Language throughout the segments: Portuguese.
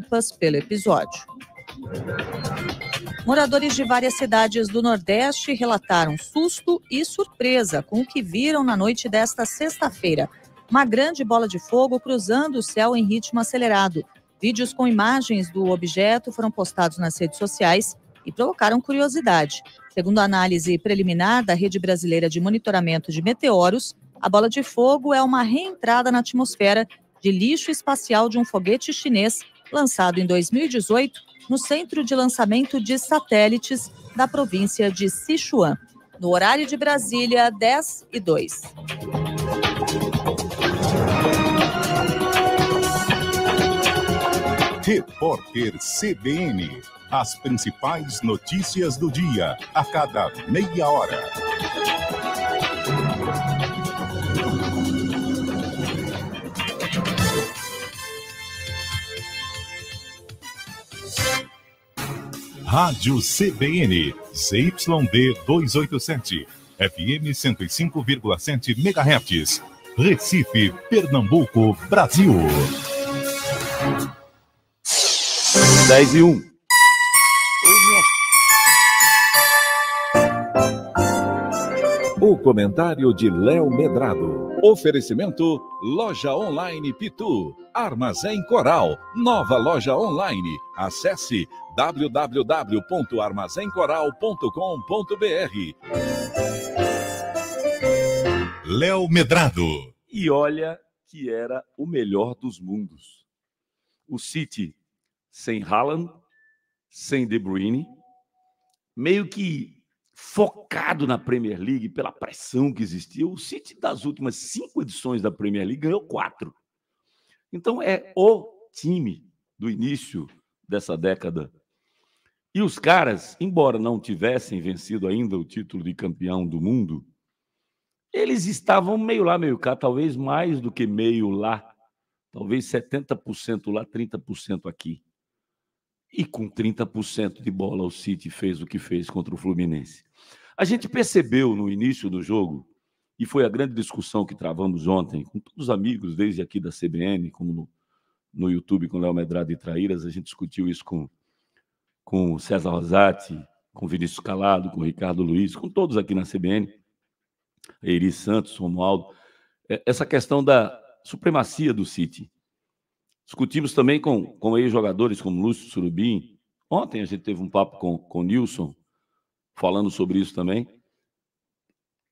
desculpas pelo episódio. Moradores de várias cidades do Nordeste relataram susto e surpresa com o que viram na noite desta sexta-feira. Uma grande bola de fogo cruzando o céu em ritmo acelerado. Vídeos com imagens do objeto foram postados nas redes sociais e provocaram curiosidade. Segundo a análise preliminar da Rede Brasileira de Monitoramento de Meteoros, a bola de fogo é uma reentrada na atmosfera de lixo espacial de um foguete chinês lançado em 2018 no Centro de Lançamento de Satélites da província de Sichuan, no horário de Brasília, 10 e 2. Repórter CBN. As principais notícias do dia, a cada meia hora. Rádio CBN, ZYD 287, FM 105,7 MHz, Recife, Pernambuco, Brasil. 10 e 1. comentário de Léo Medrado. Oferecimento Loja Online Pitu, Armazém Coral, nova loja online. Acesse www.armazémcoral.com.br. Léo Medrado. E olha que era o melhor dos mundos. O City sem Haaland, sem De Bruyne, meio que focado na Premier League pela pressão que existia. O City, das últimas cinco edições da Premier League, ganhou quatro. Então, é o time do início dessa década. E os caras, embora não tivessem vencido ainda o título de campeão do mundo, eles estavam meio lá, meio cá, talvez mais do que meio lá, talvez 70% lá, 30% aqui. E com 30% de bola, o City fez o que fez contra o Fluminense. A gente percebeu no início do jogo, e foi a grande discussão que travamos ontem com todos os amigos, desde aqui da CBN, como no, no YouTube com Léo Medrado e Traíras, a gente discutiu isso com, com César Rosati, com Vinícius Calado, com Ricardo Luiz, com todos aqui na CBN, Eri Santos, Romualdo, é, essa questão da supremacia do City. Discutimos também com, com ex-jogadores como Lúcio Surubim. Ontem a gente teve um papo com, com o Nilson, falando sobre isso também.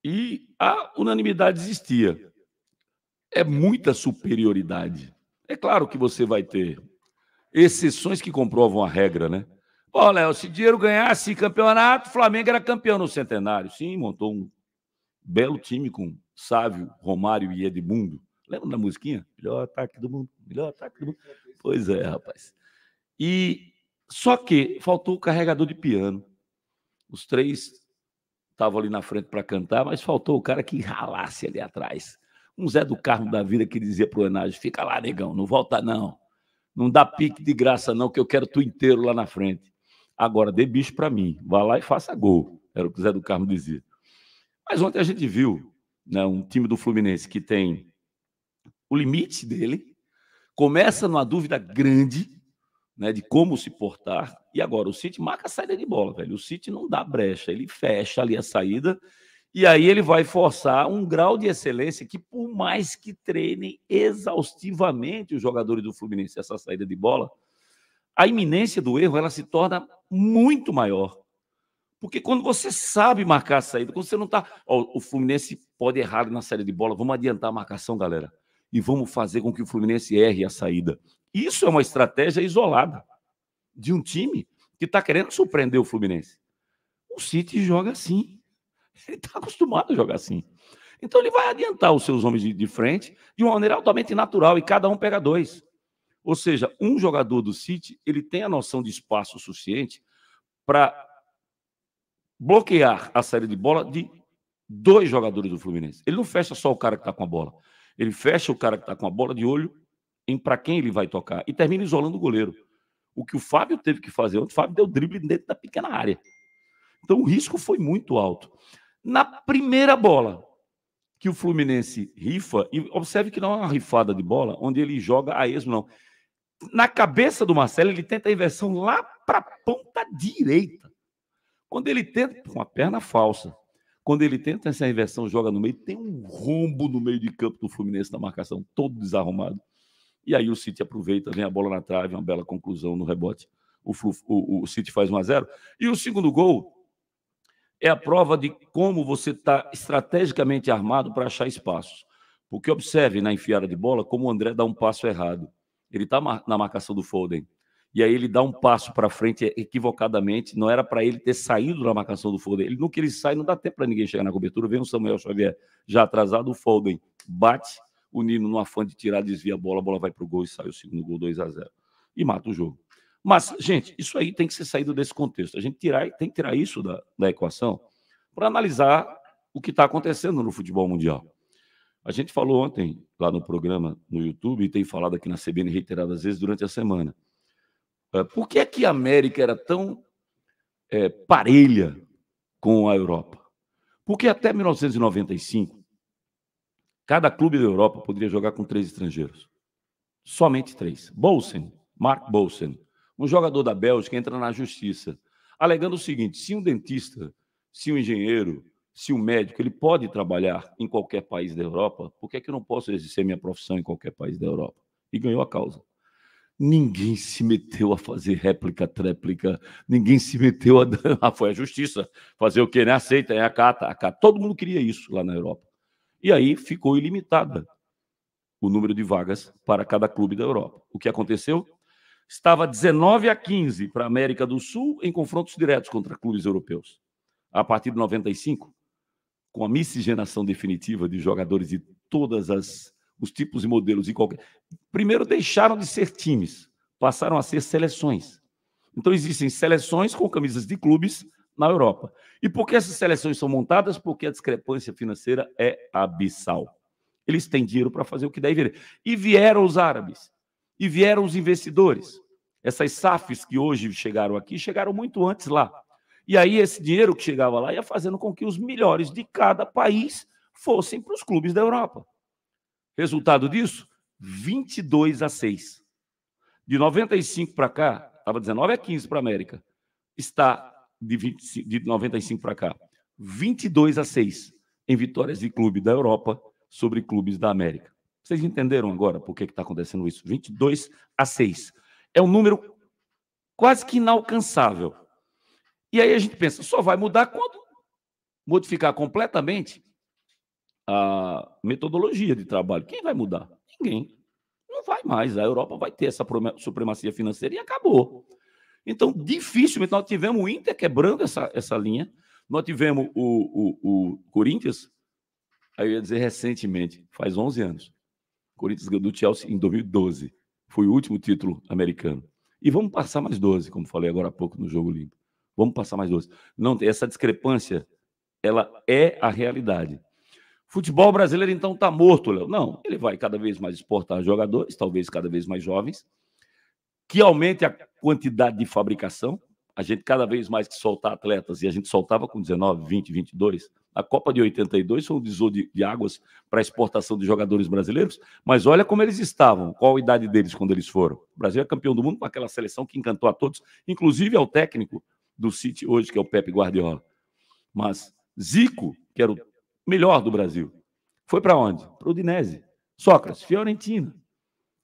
E a unanimidade existia. É muita superioridade. É claro que você vai ter exceções que comprovam a regra, né? Ó, Léo, se dinheiro ganhasse campeonato, o Flamengo era campeão no centenário. Sim, montou um belo time com Sávio, Romário e Edmundo. Lembra da musiquinha? Melhor ataque do mundo, melhor ataque do mundo. Pois é, rapaz. E só que faltou o carregador de piano. Os três estavam ali na frente para cantar, mas faltou o cara que ralasse ali atrás. Um Zé do Carmo da vida que dizia pro Enage, fica lá, negão, não volta não. Não dá pique de graça não, que eu quero tu inteiro lá na frente. Agora, dê bicho para mim, vá lá e faça gol. Era o que o Zé do Carmo dizia. Mas ontem a gente viu né, um time do Fluminense que tem o limite dele, começa numa dúvida grande né, de como se portar. E agora, o City marca a saída de bola, velho. O City não dá brecha, ele fecha ali a saída. E aí ele vai forçar um grau de excelência que, por mais que treinem exaustivamente os jogadores do Fluminense essa saída de bola, a iminência do erro ela se torna muito maior. Porque quando você sabe marcar a saída, quando você não está. o Fluminense pode errar na saída de bola, vamos adiantar a marcação, galera e vamos fazer com que o Fluminense erre a saída. Isso é uma estratégia isolada de um time que está querendo surpreender o Fluminense. O City joga assim. Ele está acostumado a jogar assim. Então ele vai adiantar os seus homens de, de frente de uma maneira altamente natural e cada um pega dois. Ou seja, um jogador do City ele tem a noção de espaço suficiente para bloquear a saída de bola de dois jogadores do Fluminense. Ele não fecha só o cara que está com a bola. Ele fecha o cara que está com a bola de olho em para quem ele vai tocar e termina isolando o goleiro. O que o Fábio teve que fazer, o Fábio deu drible dentro da pequena área. Então o risco foi muito alto. Na primeira bola que o Fluminense rifa, e observe que não é uma rifada de bola onde ele joga a esmo, não. Na cabeça do Marcelo, ele tenta a inversão lá para a ponta direita. Quando ele tenta com a perna falsa, quando ele tenta essa inversão, joga no meio, tem um rombo no meio de campo do Fluminense na marcação, todo desarrumado. E aí o City aproveita, vem a bola na trave, uma bela conclusão no rebote. O, Flu, o, o City faz 1 a 0 E o segundo gol é a prova de como você está estrategicamente armado para achar espaços. Porque observe na enfiada de bola como o André dá um passo errado. Ele está na marcação do Foden e aí ele dá um passo para frente equivocadamente. Não era para ele ter saído da marcação do Foden. Ele no que ele sai, não dá tempo para ninguém chegar na cobertura. Vem o Samuel Xavier já atrasado, o Foden bate, o Nino no afã de tirar, desvia a bola, a bola vai para o gol e sai o segundo gol 2 a 0 e mata o jogo. Mas, gente, isso aí tem que ser saído desse contexto. A gente tirar, tem que tirar isso da, da equação para analisar o que está acontecendo no futebol mundial. A gente falou ontem lá no programa no YouTube e tem falado aqui na CBN reiteradas vezes durante a semana. Ah, por que é que a América era tão é, parelha com a Europa? Porque até 1995, cada clube da Europa poderia jogar com três estrangeiros. Somente três. Bolsen, Mark Bolsen, um jogador da Bélgica, entra na justiça, alegando o seguinte: se um dentista, se um engenheiro, se um médico, ele pode trabalhar em qualquer país da Europa, por que, é que eu não posso exercer minha profissão em qualquer país da Europa? E ganhou a causa. Ninguém se meteu a fazer réplica, tréplica, ninguém se meteu a. Ah, foi a justiça. Fazer o quê? Né? Aceita, é a cata. Todo mundo queria isso lá na Europa. E aí ficou ilimitada o número de vagas para cada clube da Europa. O que aconteceu? Estava 19 a 15 para a América do Sul em confrontos diretos contra clubes europeus. A partir de 95, com a miscigenação definitiva de jogadores de todas as os tipos e modelos e qualquer. Primeiro deixaram de ser times, passaram a ser seleções. Então existem seleções com camisas de clubes na Europa. E por que essas seleções são montadas? Porque a discrepância financeira é abissal. Eles têm dinheiro para fazer o que devem. E vieram os árabes, e vieram os investidores. Essas SAFs que hoje chegaram aqui, chegaram muito antes lá. E aí esse dinheiro que chegava lá ia fazendo com que os melhores de cada país fossem para os clubes da Europa. Resultado disso, 22 a 6. De 95 para cá, estava 19 a 15 para a América. Está de, 20, de 95 para cá, 22 a 6 em vitórias de clube da Europa sobre clubes da América. Vocês entenderam agora por que está acontecendo isso? 22 a 6. É um número quase que inalcançável. E aí a gente pensa, só vai mudar quando modificar completamente a metodologia de trabalho. Quem vai mudar? Ninguém. Não vai mais. A Europa vai ter essa supremacia financeira e acabou. Então, dificilmente, nós tivemos o Inter quebrando essa, essa linha, nós tivemos o, o, o Corinthians, aí eu ia dizer recentemente, faz 11 anos. Corinthians ganhou do Chelsea em 2012. Foi o último título americano. E vamos passar mais 12, como falei agora há pouco no Jogo Limpo. Vamos passar mais 12. Não, essa discrepância, ela é a realidade. Futebol brasileiro, então, está morto, Léo. Não, ele vai cada vez mais exportar jogadores, talvez cada vez mais jovens, que aumente a quantidade de fabricação. A gente, cada vez mais que soltar atletas, e a gente soltava com 19, 20, 22. A Copa de 82 foi um divisor de, de águas para exportação de jogadores brasileiros, mas olha como eles estavam, qual a idade deles quando eles foram. O Brasil é campeão do mundo com aquela seleção que encantou a todos, inclusive ao técnico do City hoje, que é o Pepe Guardiola. Mas Zico, que era o melhor do Brasil. Foi para onde? Para o Udinese. Sócrates, Fiorentina.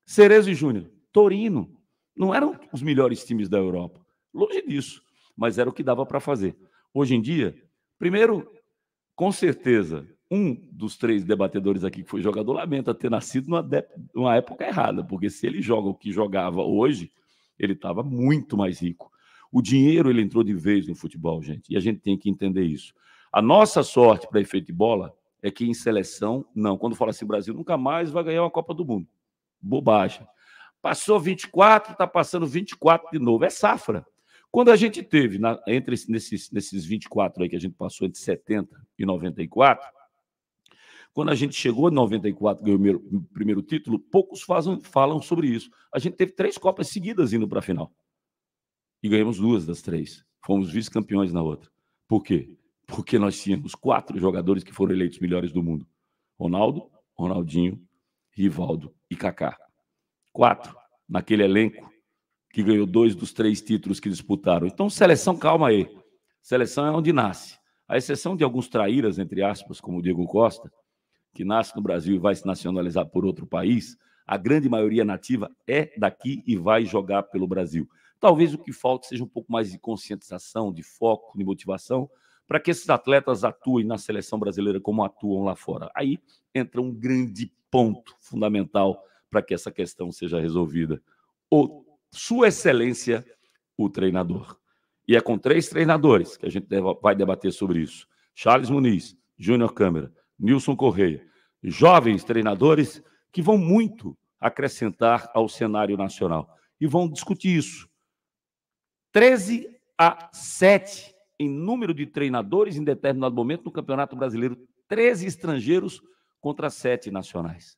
Cerezo e Júnior, Torino. Não eram os melhores times da Europa. Longe disso. Mas era o que dava para fazer. Hoje em dia, primeiro, com certeza, um dos três debatedores aqui que foi jogador lamenta ter nascido numa, de... numa época errada, porque se ele joga o que jogava hoje, ele estava muito mais rico. O dinheiro ele entrou de vez no futebol, gente, e a gente tem que entender isso. A nossa sorte para efeito de bola é que em seleção, não. Quando fala assim, Brasil nunca mais vai ganhar uma Copa do Mundo. Bobagem. Passou 24, está passando 24 de novo. É safra. Quando a gente teve, na, entre nesses, nesses 24 aí que a gente passou entre 70 e 94, quando a gente chegou em 94, ganhou o primeiro, primeiro título, poucos fazem, falam sobre isso. A gente teve três Copas seguidas indo para a final. E ganhamos duas das três. Fomos vice-campeões na outra. Por quê? porque nós tínhamos quatro jogadores que foram eleitos melhores do mundo: Ronaldo, Ronaldinho, Rivaldo e Kaká. Quatro naquele elenco que ganhou dois dos três títulos que disputaram. Então, seleção, calma aí. Seleção é onde nasce. A exceção de alguns traíras, entre aspas, como o Diego Costa, que nasce no Brasil e vai se nacionalizar por outro país, a grande maioria nativa é daqui e vai jogar pelo Brasil. Talvez o que falta seja um pouco mais de conscientização, de foco, de motivação, para que esses atletas atuem na seleção brasileira como atuam lá fora. Aí entra um grande ponto fundamental para que essa questão seja resolvida. O, sua Excelência, o treinador. E é com três treinadores que a gente vai debater sobre isso: Charles Muniz, Júnior Câmara, Nilson Correia. Jovens treinadores que vão muito acrescentar ao cenário nacional. E vão discutir isso. 13 a 7 em número de treinadores em determinado momento no Campeonato Brasileiro, 13 estrangeiros contra 7 nacionais.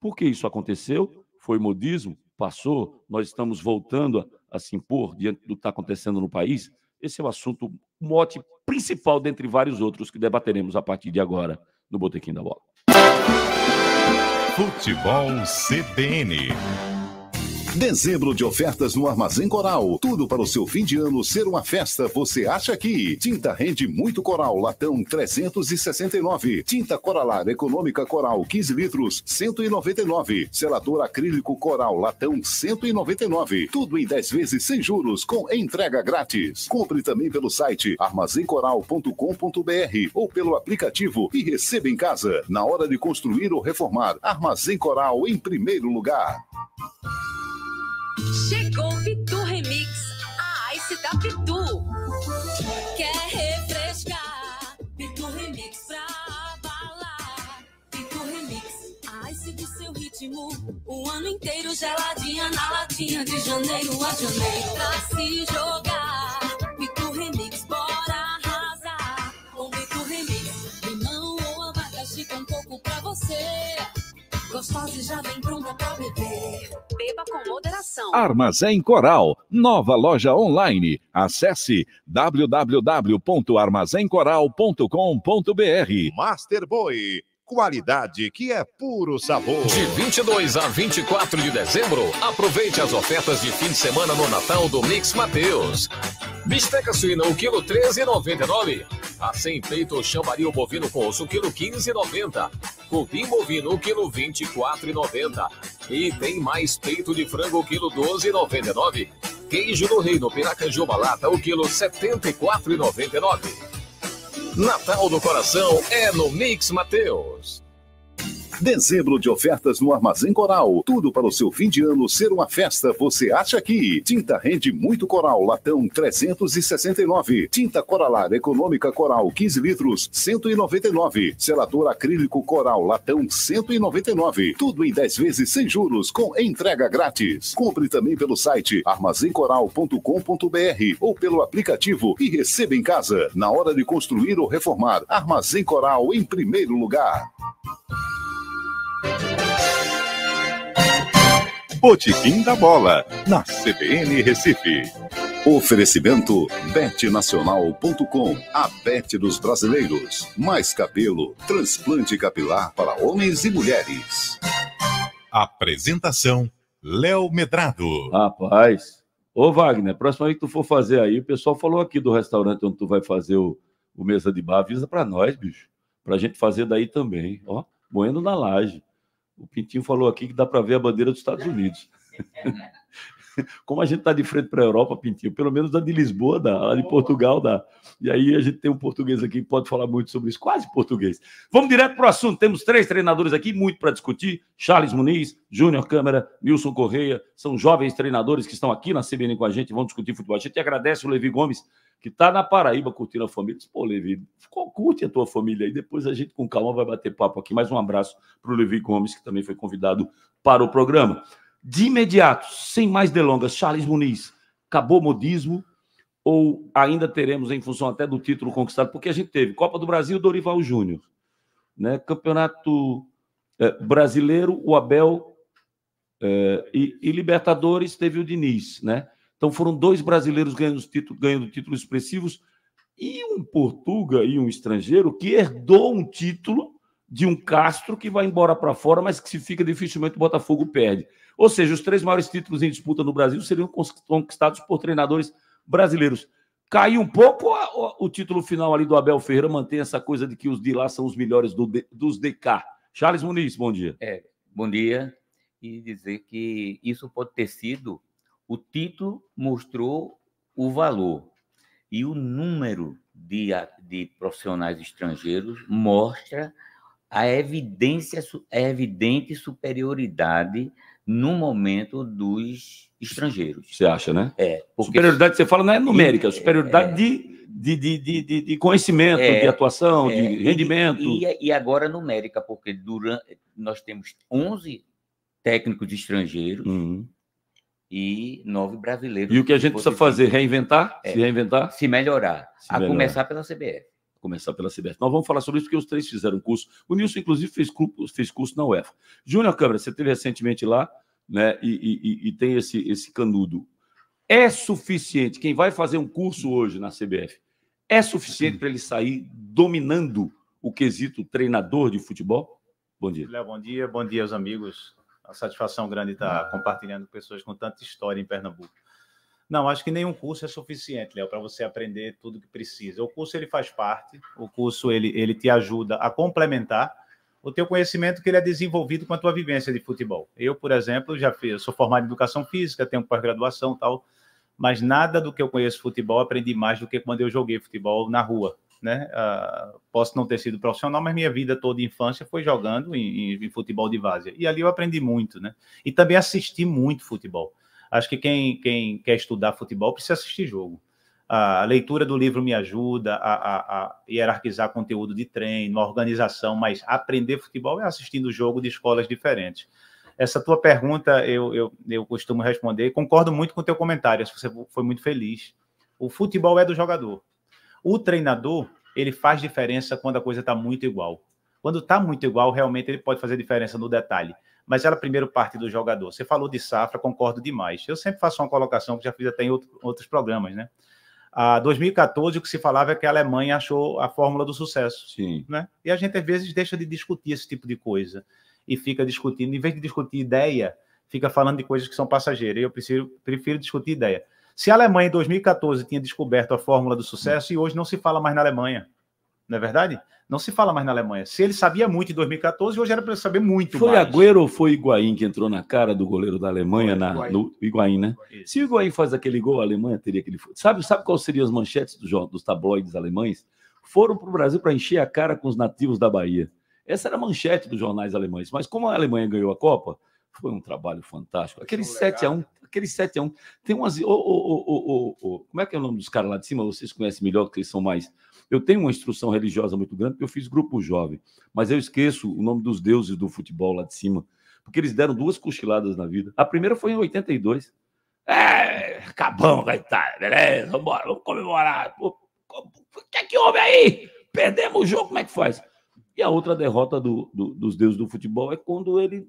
Por que isso aconteceu? Foi modismo? Passou? Nós estamos voltando a, a se impor diante do que está acontecendo no país? Esse é o assunto mote principal, dentre vários outros que debateremos a partir de agora no Botequim da Bola. Futebol CBN. Dezembro de ofertas no Armazém Coral. Tudo para o seu fim de ano ser uma festa, você acha aqui. Tinta rende muito coral, latão 369. Tinta coralar econômica coral 15 litros, 199. Selador acrílico coral, latão 199. Tudo em 10 vezes sem juros, com entrega grátis. Compre também pelo site armazémcoral.com.br ou pelo aplicativo e receba em casa. Na hora de construir ou reformar, Armazém Coral em primeiro lugar. Chegou o Pitu Remix, a Ice da Pitu. Quer refrescar? Pitu Remix pra abalar. Pitu Remix, a Ice do seu ritmo. O ano inteiro geladinha na latinha, de janeiro a janeiro. Pra se jogar, Pitu Remix, bora arrasar. Com Pitu Remix, limão ou abacaxi, com um pouco pra você. Gostosa já vem pronta pra beber. Beba com moderação. Armazém Coral, nova loja online. Acesse www.armazémcoral.com.br. Master Boy qualidade que é puro sabor. De 22 a 24 de dezembro, aproveite as ofertas de fim de semana no Natal do Mix Mateus. Bisteca suína assim, o quilo 13,99. A sem peito chambaril bovino com osso o quilo 15,90. Cupim bovino o quilo 24,90. E tem mais peito de frango o quilo 12,99. Queijo do reino piracanjuba lata o quilo 74,99. Natal do Coração é no Mix Mateus. Dezembro de ofertas no Armazém Coral. Tudo para o seu fim de ano ser uma festa, você acha aqui. Tinta rende muito coral, latão 369. Tinta coralar econômica coral 15 litros, 199. Selador acrílico coral, latão 199. Tudo em 10 vezes sem juros, com entrega grátis. Compre também pelo site armazémcoral.com.br ou pelo aplicativo e receba em casa. Na hora de construir ou reformar, Armazém Coral em primeiro lugar. Botequim da Bola, na CBN Recife. Oferecimento betnacional.com, a bet dos brasileiros. Mais cabelo, transplante capilar para homens e mulheres. Apresentação, Léo Medrado. Rapaz, ô Wagner, próxima vez que tu for fazer aí, o pessoal falou aqui do restaurante onde tu vai fazer o, o mesa de bar, avisa para nós, bicho, pra gente fazer daí também, ó, moendo na laje. O Pintinho falou aqui que dá para ver a bandeira dos Estados Unidos. como a gente está de frente para a Europa, Pintinho, pelo menos a de Lisboa dá, a de Portugal dá. E aí a gente tem um português aqui que pode falar muito sobre isso, quase português. Vamos direto para o assunto. Temos três treinadores aqui, muito para discutir: Charles Muniz, Júnior Câmara, Nilson Correia. São jovens treinadores que estão aqui na CBN com a gente, vão discutir futebol. A gente agradece o Levi Gomes, que está na Paraíba curtindo a família. Diz, Pô, Levi, curte a tua família aí, depois a gente com calma vai bater papo aqui. Mais um abraço para o Levi Gomes, que também foi convidado para o programa. De imediato, sem mais delongas, Charles Muniz, acabou o modismo ou ainda teremos, em função até do título conquistado, porque a gente teve Copa do Brasil, Dorival Júnior, né? Campeonato eh, Brasileiro, o Abel eh, e, e, Libertadores teve o Diniz, né? Então foram dois brasileiros ganhando, título, ganhando títulos expressivos e um Portuga e um estrangeiro que herdou um título de um Castro que vai embora para fora, mas que se fica dificilmente o Botafogo perde. Ou seja, os três maiores títulos em disputa no Brasil seriam conquistados por treinadores brasileiros. Caiu um pouco o título final ali do Abel Ferreira, mantém essa coisa de que os de lá são os melhores do, dos de cá. Charles Muniz, bom dia. É, bom dia. E dizer que isso pode ter sido, o título mostrou o valor e o número de, de profissionais estrangeiros mostra a evidência, a é evidente superioridade no momento dos estrangeiros. Você acha, né? É. Porque... Superioridade, você fala, não é numérica, é superioridade é, de, de, de, de, de conhecimento, é, de atuação, é, de rendimento. E, e, agora numérica, porque durante, nós temos 11 técnicos estrangeiros uhum. e 9 brasileiros. E o que a gente precisa fazer? Reinventar? É. Se reinventar? Se melhorar. Se a melhorar. começar pela CBF começar pela CBF. Nós vamos falar sobre isso porque os três fizeram curso. O Nilson, inclusive, fez, fez curso na UEFA. Júnior Câmara, você esteve recentemente lá né, e, e, e, tem esse, esse canudo. É suficiente, quem vai fazer um curso hoje na CBF, é suficiente para ele sair dominando o quesito treinador de futebol? Bom dia. Léo, bom dia. Bom dia aos amigos. A satisfação grande estar compartilhando com pessoas com tanta história em Pernambuco. Não, acho que nenhum curso é suficiente, Léo, para você aprender tudo que precisa. O curso ele faz parte, o curso ele, ele te ajuda a complementar o teu conhecimento que ele é desenvolvido com a tua vivência de futebol. Eu, por exemplo, já fiz, sou formado em educação física, tenho pós-graduação tal, mas nada do que eu conheço futebol aprendi mais do que quando eu joguei futebol na rua. Né? Uh, posso não ter sido profissional, mas minha vida toda, infância, foi jogando em, em, em futebol de várzea. E ali eu aprendi muito, né? E também assisti muito futebol. Acho que quem, quem quer estudar futebol precisa assistir jogo. A leitura do livro me ajuda a, a, a hierarquizar conteúdo de treino, organização, mas aprender futebol é assistindo jogo de escolas diferentes. Essa tua pergunta eu, eu, eu costumo responder. Concordo muito com o teu comentário, você foi muito feliz. O futebol é do jogador. O treinador, ele faz diferença quando a coisa está muito igual. Quando está muito igual, realmente ele pode fazer diferença no detalhe mas ela primeiro parte do jogador. Você falou de safra, concordo demais. Eu sempre faço uma colocação que já fiz até em outro, outros programas, né? A 2014, o que se falava é que a Alemanha achou a fórmula do sucesso. Sim. Né? E a gente, às vezes, deixa de discutir esse tipo de coisa e fica discutindo, em vez de discutir ideia, fica falando de coisas que são passageiras. Eu prefiro, prefiro discutir ideia. Se a Alemanha, em 2014, tinha descoberto a fórmula do sucesso, Sim. e hoje não se fala mais na Alemanha não é verdade? Não se fala mais na Alemanha. Se ele sabia muito em 2014, hoje era para ele saber muito foi mais. Foi Agüero ou foi Higuaín que entrou na cara do goleiro da Alemanha? Foi, na, Higuaín. No, Higuaín, né? Se o Higuaín faz aquele gol, a Alemanha teria aquele... Sabe, sabe quais seriam as manchetes do, dos tabloides alemães? Foram para o Brasil para encher a cara com os nativos da Bahia. Essa era a manchete dos jornais alemães. Mas como a Alemanha ganhou a Copa, foi um trabalho fantástico. Aquele 7x1, aquele 7x1. Tem umas... Oh, oh, oh, como é que é o nome dos caras lá de cima? Vocês conhecem melhor, porque eles são mais eu tenho uma instrução religiosa muito grande, porque eu fiz grupo jovem, mas eu esqueço o nome dos deuses do futebol lá de cima, porque eles deram duas cochiladas na vida. A primeira foi em 82. É, cabão, vai estar, beleza, vamos vamos comemorar. O que é que houve aí? Perdemos o jogo, como é que faz? E a outra derrota do, do, dos deuses do futebol é quando ele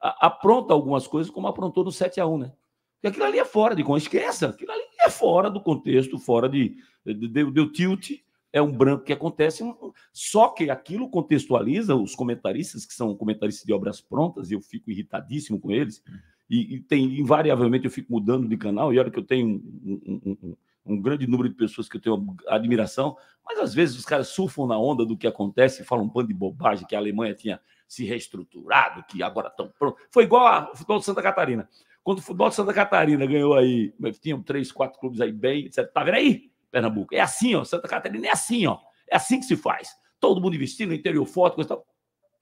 apronta algumas coisas, como aprontou no 7 a 1 né? Porque aquilo ali é fora de esqueça, aquilo ali é fora do contexto, fora de. Deu, deu tilt, é um branco que acontece, só que aquilo contextualiza os comentaristas, que são comentaristas de obras prontas, e eu fico irritadíssimo com eles, hum. e, e tem, invariavelmente eu fico mudando de canal, e olha que eu tenho um, um, um, um, grande número de pessoas que eu tenho admiração, mas às vezes os caras surfam na onda do que acontece e falam um bando de bobagem, que a Alemanha tinha se reestruturado, que agora estão pronto. Foi igual ao futebol de Santa Catarina. Quando o futebol de Santa Catarina ganhou aí, tinham três, quatro clubes aí bem, etc. Tá vendo aí? Pernambuco. É assim, ó. Santa Catarina é assim, ó. É assim que se faz. Todo mundo investindo, interior forte, coisa tal.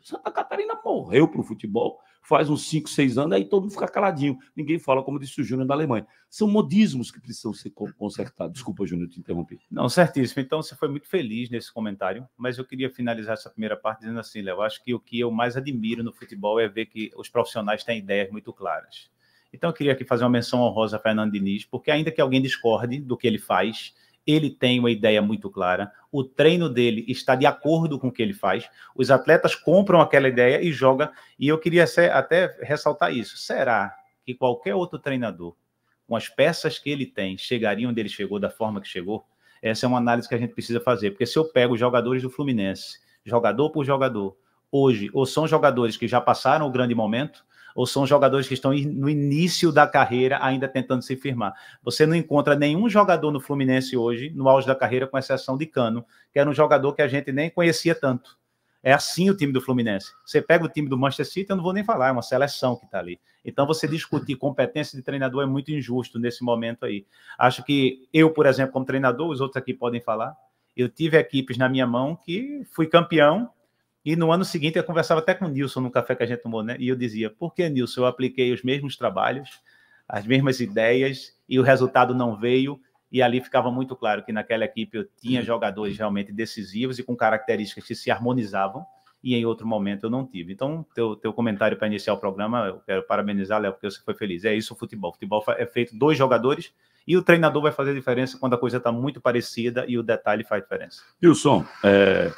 Santa Catarina morreu para o futebol faz uns 5, 6 anos, aí todo mundo fica caladinho. Ninguém fala, como disse o Júnior da Alemanha. São modismos que precisam ser consertados. Desculpa, Júnior, te interrompi. Não, certíssimo. Então, você foi muito feliz nesse comentário, mas eu queria finalizar essa primeira parte dizendo assim, Léo, acho que o que eu mais admiro no futebol é ver que os profissionais têm ideias muito claras. Então, eu queria aqui fazer uma menção honrosa a Fernando Diniz, porque ainda que alguém discorde do que ele faz, ele tem uma ideia muito clara, o treino dele está de acordo com o que ele faz, os atletas compram aquela ideia e joga. E eu queria até ressaltar isso. Será que qualquer outro treinador, com as peças que ele tem, chegaria onde ele chegou da forma que chegou? Essa é uma análise que a gente precisa fazer, porque se eu pego os jogadores do Fluminense, jogador por jogador, hoje, ou são jogadores que já passaram o grande momento, ou são jogadores que estão no início da carreira ainda tentando se firmar. Você não encontra nenhum jogador no Fluminense hoje, no auge da carreira, com exceção de Cano, que era um jogador que a gente nem conhecia tanto. É assim o time do Fluminense. Você pega o time do Manchester City, eu não vou nem falar, é uma seleção que está ali. Então, você discutir competência de treinador é muito injusto nesse momento aí. Acho que eu, por exemplo, como treinador, os outros aqui podem falar, eu tive equipes na minha mão que fui campeão e no ano seguinte eu conversava até com o Nilson no café que a gente tomou, né? E eu dizia: por que, Nilson, eu apliquei os mesmos trabalhos, as mesmas ideias e o resultado não veio? E ali ficava muito claro que naquela equipe eu tinha uhum. jogadores realmente decisivos e com características que se harmonizavam, e em outro momento eu não tive. Então, teu, teu comentário para iniciar o programa, eu quero parabenizar, Léo, porque você foi feliz. É isso o futebol. O futebol é feito dois jogadores e o treinador vai fazer diferença quando a coisa está muito parecida e o detalhe faz diferença. Wilson, é,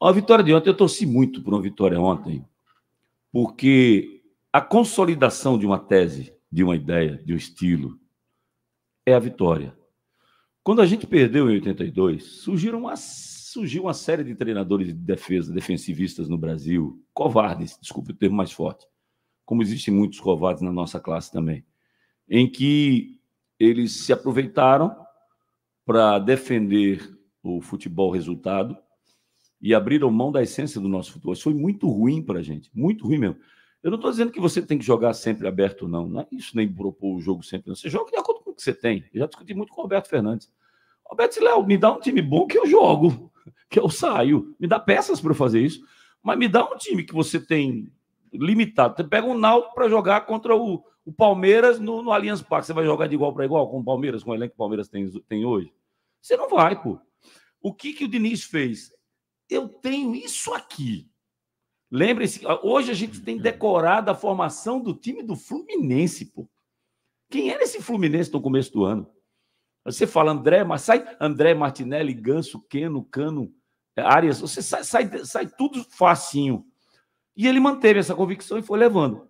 a vitória de ontem, eu torci muito por uma vitória ontem, porque a consolidação de uma tese, de uma ideia, de um estilo, é a vitória. Quando a gente perdeu em 82, surgiram uma, surgiu uma série de treinadores de defesa, defensivistas no Brasil, covardes, desculpe o termo mais forte, como existem muitos covardes na nossa classe também, em que eles se aproveitaram para defender o futebol resultado e abriram mão da essência do nosso futebol. Isso foi muito ruim para a gente, muito ruim mesmo. Eu não estou dizendo que você tem que jogar sempre aberto, não. Não é isso, nem propor o jogo sempre. Não. Você joga de acordo com o que você tem. Eu já discuti muito com o Roberto Fernandes. Roberto Léo, me dá um time bom que eu jogo, que eu saio. Me dá peças para fazer isso. Mas me dá um time que você tem limitado. Você pega um Náutico para jogar contra o, o Palmeiras no, no Allianz Parque. Você vai jogar de igual para igual com o Palmeiras, com o elenco que o Palmeiras tem, tem hoje? Você não vai, pô. O que, que o Diniz fez? eu tenho isso aqui. lembre se hoje a gente tem decorado a formação do time do Fluminense, pô. Quem era esse Fluminense no começo do ano? Você fala André, mas sai André Martinelli, Ganso, Queno, Cano, é, Arias, você sai, sai, sai tudo facinho. E ele manteve essa convicção e foi levando.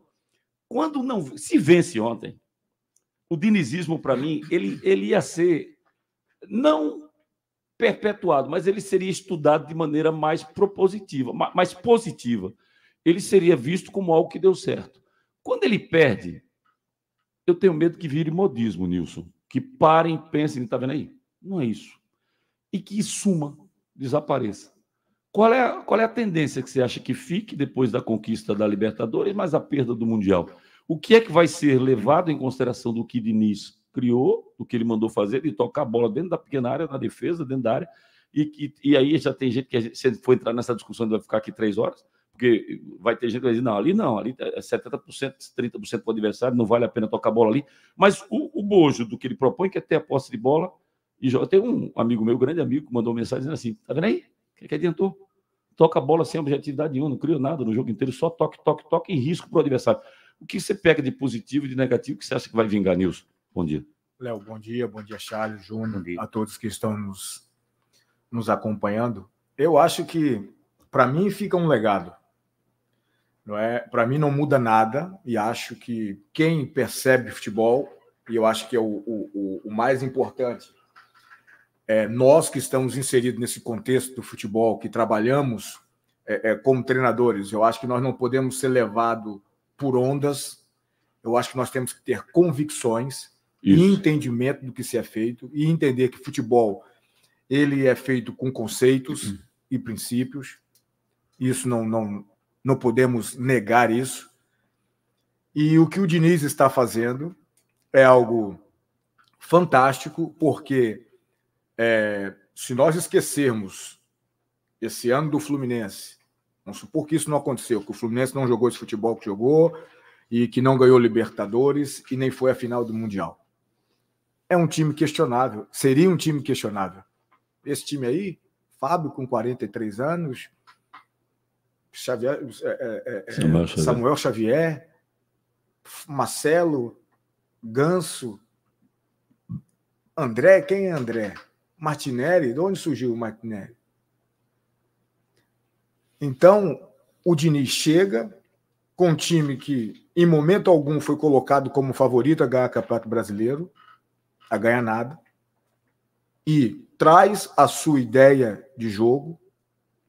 Quando não se vence ontem, o dinizismo para mim, ele, ele ia ser não perpetuado, mas ele seria estudado de maneira mais propositiva, mais positiva. Ele seria visto como algo que deu certo. Quando ele perde, eu tenho medo que vire modismo, Nilson. Que parem, pensem, está vendo aí? Não é isso. E que suma, desapareça. Qual é, a, qual é a tendência que você acha que fique depois da conquista da Libertadores, mas a perda do Mundial? O que é que vai ser levado em consideração do que Diniz criou, do que ele mandou fazer, de tocar a bola dentro da pequena área, na defesa, dentro da área. E, e, e aí já tem gente que, gente, se for entrar nessa discussão, vai ficar aqui três horas, porque vai ter gente que vai dizer, não, ali não, ali é 70%, 30% para o adversário, não vale a pena tocar a bola ali. Mas o, o bojo do que ele propõe, que é ter a posse de bola, e já tem um amigo meu, grande amigo, que mandou mensagem dizendo assim: tá vendo aí? O que, é que adiantou? Toca a bola sem objetividade nenhuma, não cria nada no jogo inteiro, só toque, toque, toque em risco para o adversário. O que você pega de positivo e de negativo que você acha que vai vingar, Nilson? Bom dia. Léo, bom dia, bom dia, Charles, Júnior, a todos que estão nos, nos acompanhando. Eu acho que, para mim, fica um legado. Não é? Para mim, não muda nada, e acho que quem percebe futebol, e eu acho que é o, o, o mais importante, é, nós que estamos inseridos nesse contexto do futebol, que trabalhamos é, é, como treinadores, eu acho que nós não podemos ser levados por ondas, eu acho que nós temos que ter convicções, isso. e entendimento do que se é feito e entender que futebol ele é feito com conceitos uhum. e princípios. Isso não, não não podemos negar isso. E o que o Diniz está fazendo é algo fantástico, porque é, se nós esquecermos esse ano do Fluminense, vamos supor que isso não aconteceu, que o Fluminense não jogou esse futebol que jogou e que não ganhou Libertadores e nem foi a final do Mundial é um time questionável, seria um time questionável. Esse time aí, Fábio com 43 anos, Xavier, é é, é, é, Samuel, Xavier. Samuel Xavier, Marcelo, Ganso, André, quem é André? Martinelli, de onde surgiu o Martinelli? Então, o Diniz chega com um time que, em momento algum, foi colocado como favorito a ganhar o Campeonato Brasileiro, a ganhar nada e traz a sua ideia de jogo,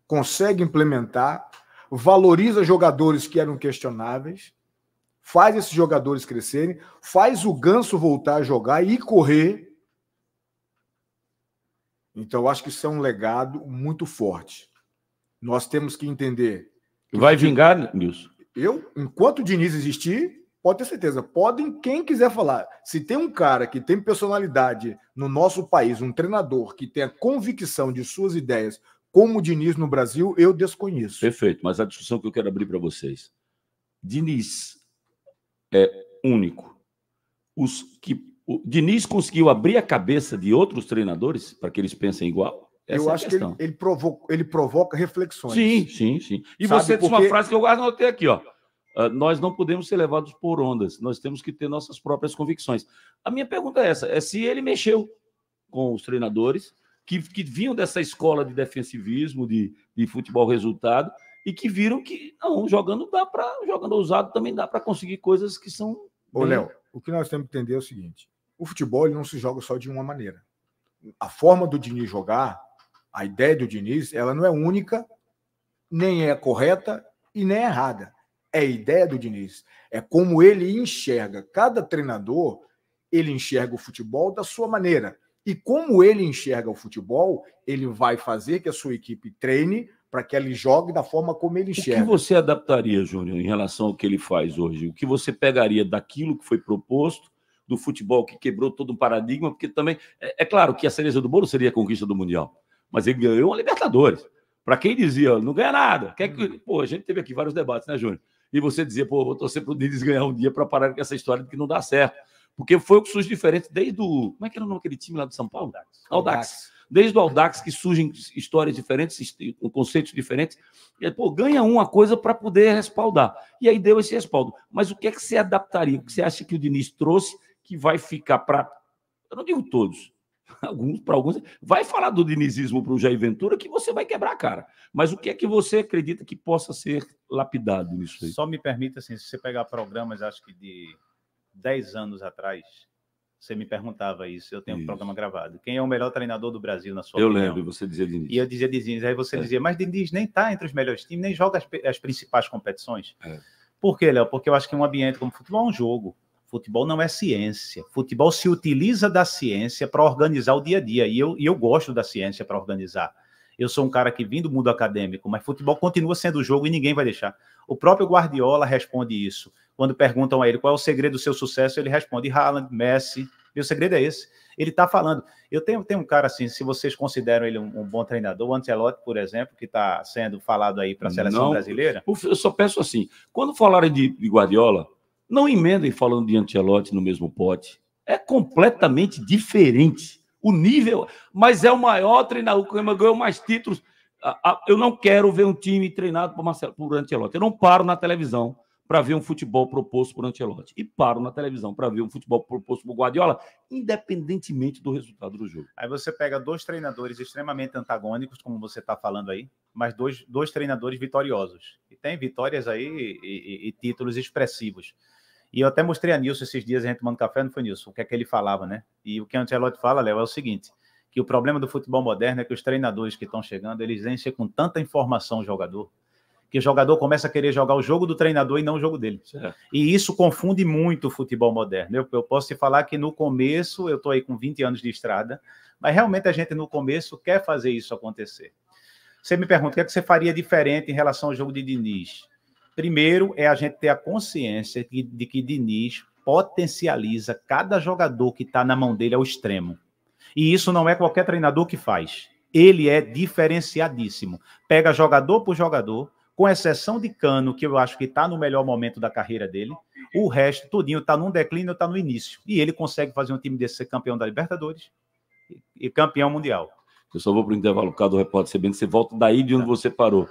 consegue implementar, valoriza jogadores que eram questionáveis, faz esses jogadores crescerem, faz o Ganso voltar a jogar e correr. Então, eu acho que isso é um legado muito forte. Nós temos que entender. Que Vai vingar, Nilson? Eu, enquanto o Diniz existir, Pode ter certeza, podem quem quiser falar. Se tem um cara que tem personalidade no nosso país, um treinador que tem a convicção de suas ideias, como o Diniz no Brasil, eu desconheço. Perfeito, mas a discussão que eu quero abrir para vocês. Diniz é único. Os que o Diniz conseguiu abrir a cabeça de outros treinadores para que eles pensem igual? Essa eu é acho que ele, ele, provoca, ele provoca reflexões. Sim, sim, sim. E Sabe, você disse porque... uma frase que eu anotei aqui, ó. Ah, nós não podemos ser levados por ondas, nós temos que ter nossas próprias convicções. A minha pergunta é essa: é se ele mexeu com os treinadores que, que vinham dessa escola de defensivismo, de, de futebol resultado, e que viram que não, jogando dá para, jogando ousado também dá para conseguir coisas que são. Ô, Léo, o que nós temos que entender é o seguinte: o futebol não se joga só de uma maneira. A forma do Diniz jogar, a ideia do Diniz, ela não é única, nem é correta e nem é errada é a ideia do Diniz, é como ele enxerga. Cada treinador, ele enxerga o futebol da sua maneira. E como ele enxerga o futebol, ele vai fazer que a sua equipe treine para que ele jogue da forma como ele enxerga. O que você adaptaria, Júnior, em relação ao que ele faz hoje? O que você pegaria daquilo que foi proposto, do futebol que quebrou todo o paradigma? Porque também, é, é claro que a cereja do bolo seria a conquista do Mundial, mas ele ganhou a Libertadores. Para quem dizia, não ganha nada. Quer que... Uhum. Pô, a gente teve aqui vários debates, né, Júnior? e você dizer, pô, vou torcer para o Diniz ganhar um dia para parar com essa história de que não dá certo. Porque foi o que surge diferente desde o. Como é que era o nome daquele time lá de São Paulo? Aldax. Aldax. Desde o Aldax que surgem histórias diferentes, conceitos diferentes. E, pô, ganha uma coisa para poder respaldar. E aí deu esse respaldo. Mas o que é que você adaptaria? O que você acha que o Diniz trouxe que vai ficar para. Eu não digo todos, alguns, para alguns, vai falar do dinizismo para o Jair Ventura que você vai quebrar a cara. Mas o que é que você acredita que possa ser lapidado nisso aí? Só me permita, assim, se você pegar programas, acho que de 10 anos atrás, você me perguntava isso, eu tenho isso. um programa gravado. Quem é o melhor treinador do Brasil na sua eu opinião? Eu lembro, você dizia Diniz. E eu dizia Diniz, aí você é. dizia, mas Diniz nem está entre os melhores times, nem joga as, as principais competições. É. Por quê, Léo? Porque eu acho que um ambiente como futebol é um jogo. Futebol não é ciência. Futebol se utiliza da ciência para organizar o dia a dia. E eu, e eu gosto da ciência para organizar. Eu sou um cara que vim do mundo acadêmico, mas futebol continua sendo o jogo e ninguém vai deixar. O próprio Guardiola responde isso. Quando perguntam a ele qual é o segredo do seu sucesso, ele responde: Haaland, Messi. Meu segredo é esse. Ele está falando. Eu tenho, tenho um cara assim, se vocês consideram ele um, um bom treinador, o Ancelotti, por exemplo, que está sendo falado aí para a seleção Não, brasileira. Eu só peço assim: quando falarem de, de Guardiola, não emendem falando de Antelote no mesmo pote. É completamente diferente. O nível, mas é o maior treinador, ganhou mais títulos. Eu não quero ver um time treinado por, Marcelo, por Antelote Eu não paro na televisão para ver um futebol proposto por Antelote E paro na televisão para ver um futebol proposto por Guardiola, independentemente do resultado do jogo. Aí você pega dois treinadores extremamente antagônicos, como você está falando aí, mas dois, dois treinadores vitoriosos. E tem vitórias aí e, e, e títulos expressivos. E eu até mostrei a Nilson esses dias, a gente tomando café, não foi Nilson, o que é que ele falava, né? E o que o Ancelotti fala, Léo, é o seguinte, que o problema do futebol moderno é que os treinadores que estão chegando, eles enchem com tanta informação o jogador, que o jogador começa a querer jogar o jogo do treinador e não o jogo dele. Certo. E isso confunde muito o futebol moderno. Eu, eu posso te falar que no começo, eu estou aí com 20 anos de estrada, mas realmente a gente no começo quer fazer isso acontecer. Você me pergunta o que, é que você faria diferente em relação ao jogo de Diniz. Primeiro é a gente ter a consciência de, de que Diniz potencializa cada jogador que está na mão dele ao extremo. E isso não é qualquer treinador que faz. Ele é diferenciadíssimo. Pega jogador por jogador, com exceção de Cano, que eu acho que está no melhor momento da carreira dele. O resto, tudinho, está num declínio, está no início. E ele consegue fazer um time desse ser campeão da Libertadores e campeão mundial. Eu só vou para o intervalo, do repórter que você volta daí de onde tá. você parou.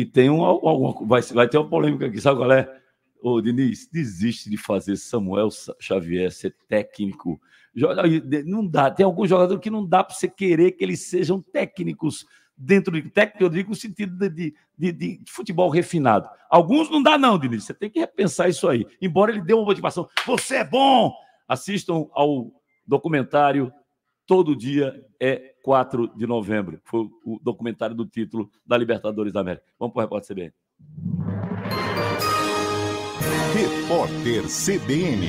E tem um, alguma, vai, vai ter uma polêmica aqui, sabe qual é? Ô, Diniz, desiste de fazer Samuel Xavier ser técnico. Não dá. Tem alguns jogadores que não dá para você querer que eles sejam técnicos dentro de técnico, eu digo no sentido de, de, de, futebol refinado. Alguns não dá, não, Diniz. Você tem que repensar isso aí. Embora ele dê uma motivação. Você é bom! Assistam ao documentário Todo Dia é 4 de novembro. Foi o documentário do título da Libertadores da América. Vamos para o Repórter CBN. Repórter CBN.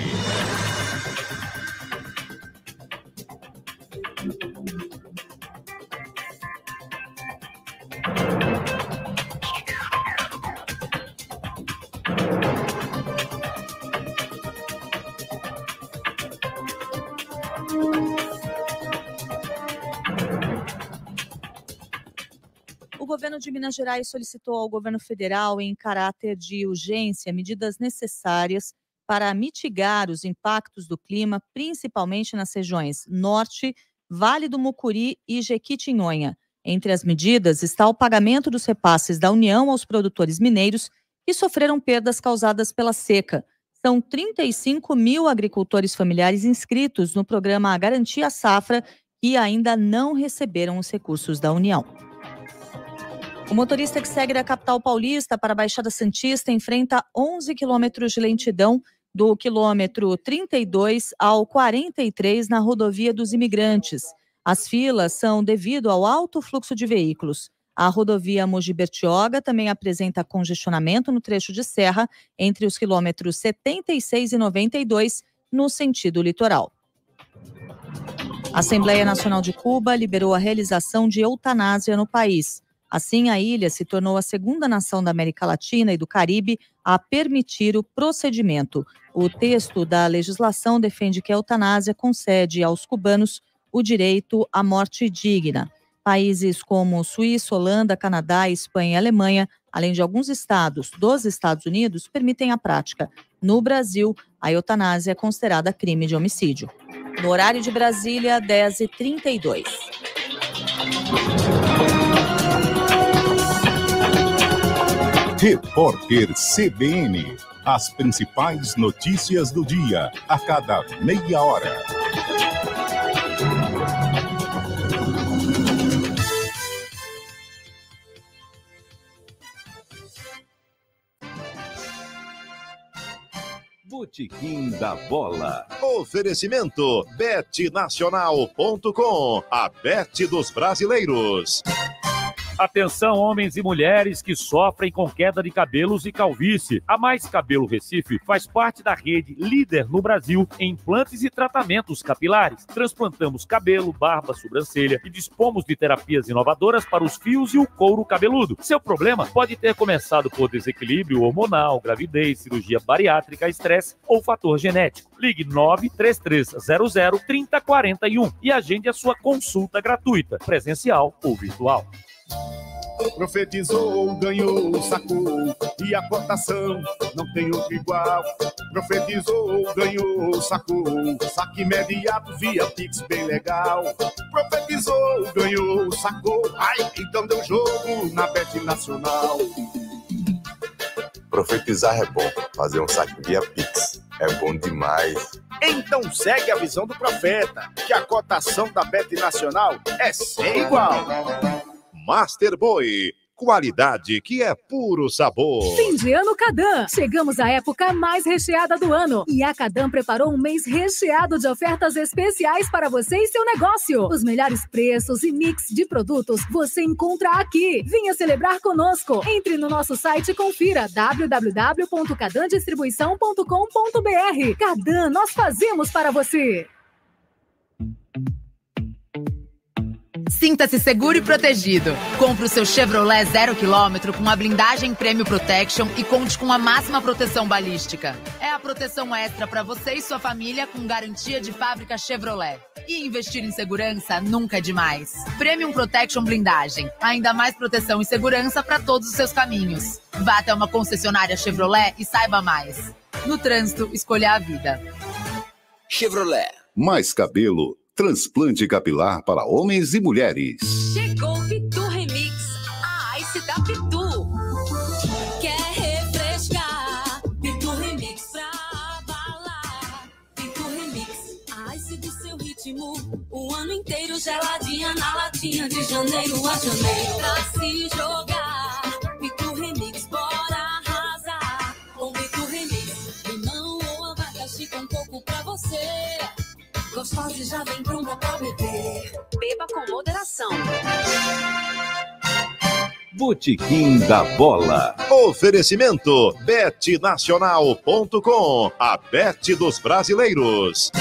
governo de Minas Gerais solicitou ao governo federal, em caráter de urgência, medidas necessárias para mitigar os impactos do clima, principalmente nas regiões Norte, Vale do Mucuri e Jequitinhonha. Entre as medidas está o pagamento dos repasses da União aos produtores mineiros que sofreram perdas causadas pela seca. São 35 mil agricultores familiares inscritos no programa Garantia Safra que ainda não receberam os recursos da União. O motorista que segue da capital paulista para a Baixada Santista enfrenta 11 quilômetros de lentidão do quilômetro 32 ao 43 na rodovia dos imigrantes. As filas são devido ao alto fluxo de veículos. A rodovia Mogi Bertioga também apresenta congestionamento no trecho de serra entre os quilômetros 76 e 92 no sentido litoral. A Assembleia Nacional de Cuba liberou a realização de eutanásia no país. Assim, a ilha se tornou a segunda nação da América Latina e do Caribe a permitir o procedimento. O texto da legislação defende que a eutanásia concede aos cubanos o direito à morte digna. Países como Suíça, Holanda, Canadá, Espanha e Alemanha, além de alguns estados dos Estados Unidos, permitem a prática. No Brasil, a eutanásia é considerada crime de homicídio. No horário de Brasília, 10h32. Repórter CBN. As principais notícias do dia, a cada meia hora. Botequim da Bola. Oferecimento betnacional.com, a bet dos brasileiros. Atenção, homens e mulheres que sofrem com queda de cabelos e calvície. A Mais Cabelo Recife faz parte da rede líder no Brasil em implantes e tratamentos capilares. Transplantamos cabelo, barba, sobrancelha e dispomos de terapias inovadoras para os fios e o couro cabeludo. Seu problema pode ter começado por desequilíbrio hormonal, gravidez, cirurgia bariátrica, estresse ou fator genético. Ligue 93300 3041 e agende a sua consulta gratuita, presencial ou virtual. Profetizou, ganhou, sacou, e a cotação não tem outro igual. Profetizou, ganhou, sacou, saque imediato via Pix, bem legal. Profetizou, ganhou, sacou, ai, então deu jogo na Bet Nacional. Profetizar é bom, fazer um saque via Pix é bom demais. Então segue a visão do profeta, que a cotação da Bet Nacional é sem igual. Master Boi qualidade que é puro sabor. Fim de ano Cadam. Chegamos à época mais recheada do ano e a Cadam preparou um mês recheado de ofertas especiais para você e seu negócio. Os melhores preços e mix de produtos você encontra aqui. Venha celebrar conosco. Entre no nosso site e confira www.cadandistribuição.com.br. Cadam, nós fazemos para você. Sinta-se seguro e protegido. Compre o seu Chevrolet zero quilômetro com a blindagem Prêmio Protection e conte com a máxima proteção balística. É a proteção extra para você e sua família com garantia de fábrica Chevrolet. E investir em segurança nunca é demais. Premium Protection Blindagem. Ainda mais proteção e segurança para todos os seus caminhos. Vá até uma concessionária Chevrolet e saiba mais. No trânsito, escolha a vida. Chevrolet. Mais cabelo transplante capilar para homens e mulheres. Chegou Pitu Remix, a Ice da Pitu. Quer refrescar? Pitu Remix pra balar. Pitu Remix, a Ice do seu ritmo. O ano inteiro geladinha na latinha, de janeiro a janeiro. Pra se jogar, Pitu Remix, bora arrasar. Com Pitu Remix, limão ou abacaxi, um pouco pra você. Gostosa já vem pronta pra beber. Beba com moderação. Botequim da Bola. Oferecimento betnacional.com. A Bet dos brasileiros.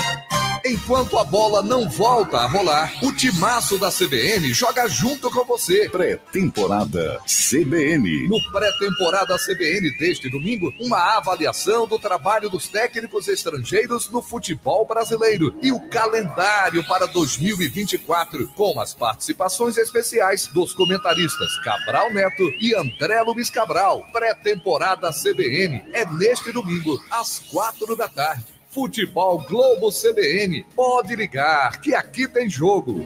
Enquanto a bola não volta a rolar, o timaço da CBN joga junto com você. Pré-temporada CBN. No pré-temporada CBN deste domingo, uma avaliação do trabalho dos técnicos estrangeiros no futebol brasileiro e o calendário para 2024, com as participações especiais dos comentaristas Cabral Neto e André Luiz Cabral. Pré-temporada CBN é neste domingo, às quatro da tarde. Futebol Globo CBN. Pode ligar que aqui tem jogo.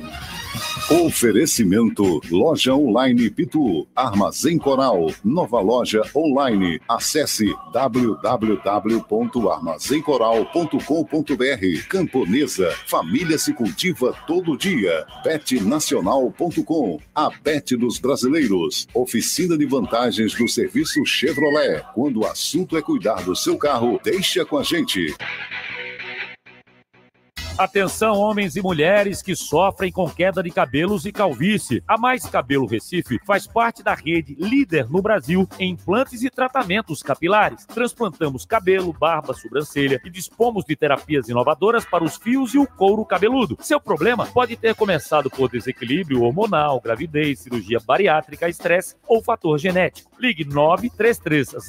Oferecimento Loja Online Pitu, Armazém Coral, nova loja online. Acesse www.armazémcoral.com.br. Camponesa, família se cultiva todo dia. Nacional.com a pet dos brasileiros. Oficina de vantagens do serviço Chevrolet. Quando o assunto é cuidar do seu carro, deixa com a gente. Atenção, homens e mulheres que sofrem com queda de cabelos e calvície. A Mais Cabelo Recife faz parte da rede líder no Brasil em implantes e tratamentos capilares. Transplantamos cabelo, barba, sobrancelha e dispomos de terapias inovadoras para os fios e o couro cabeludo. Seu problema pode ter começado por desequilíbrio hormonal, gravidez, cirurgia bariátrica, estresse ou fator genético. Ligue 93300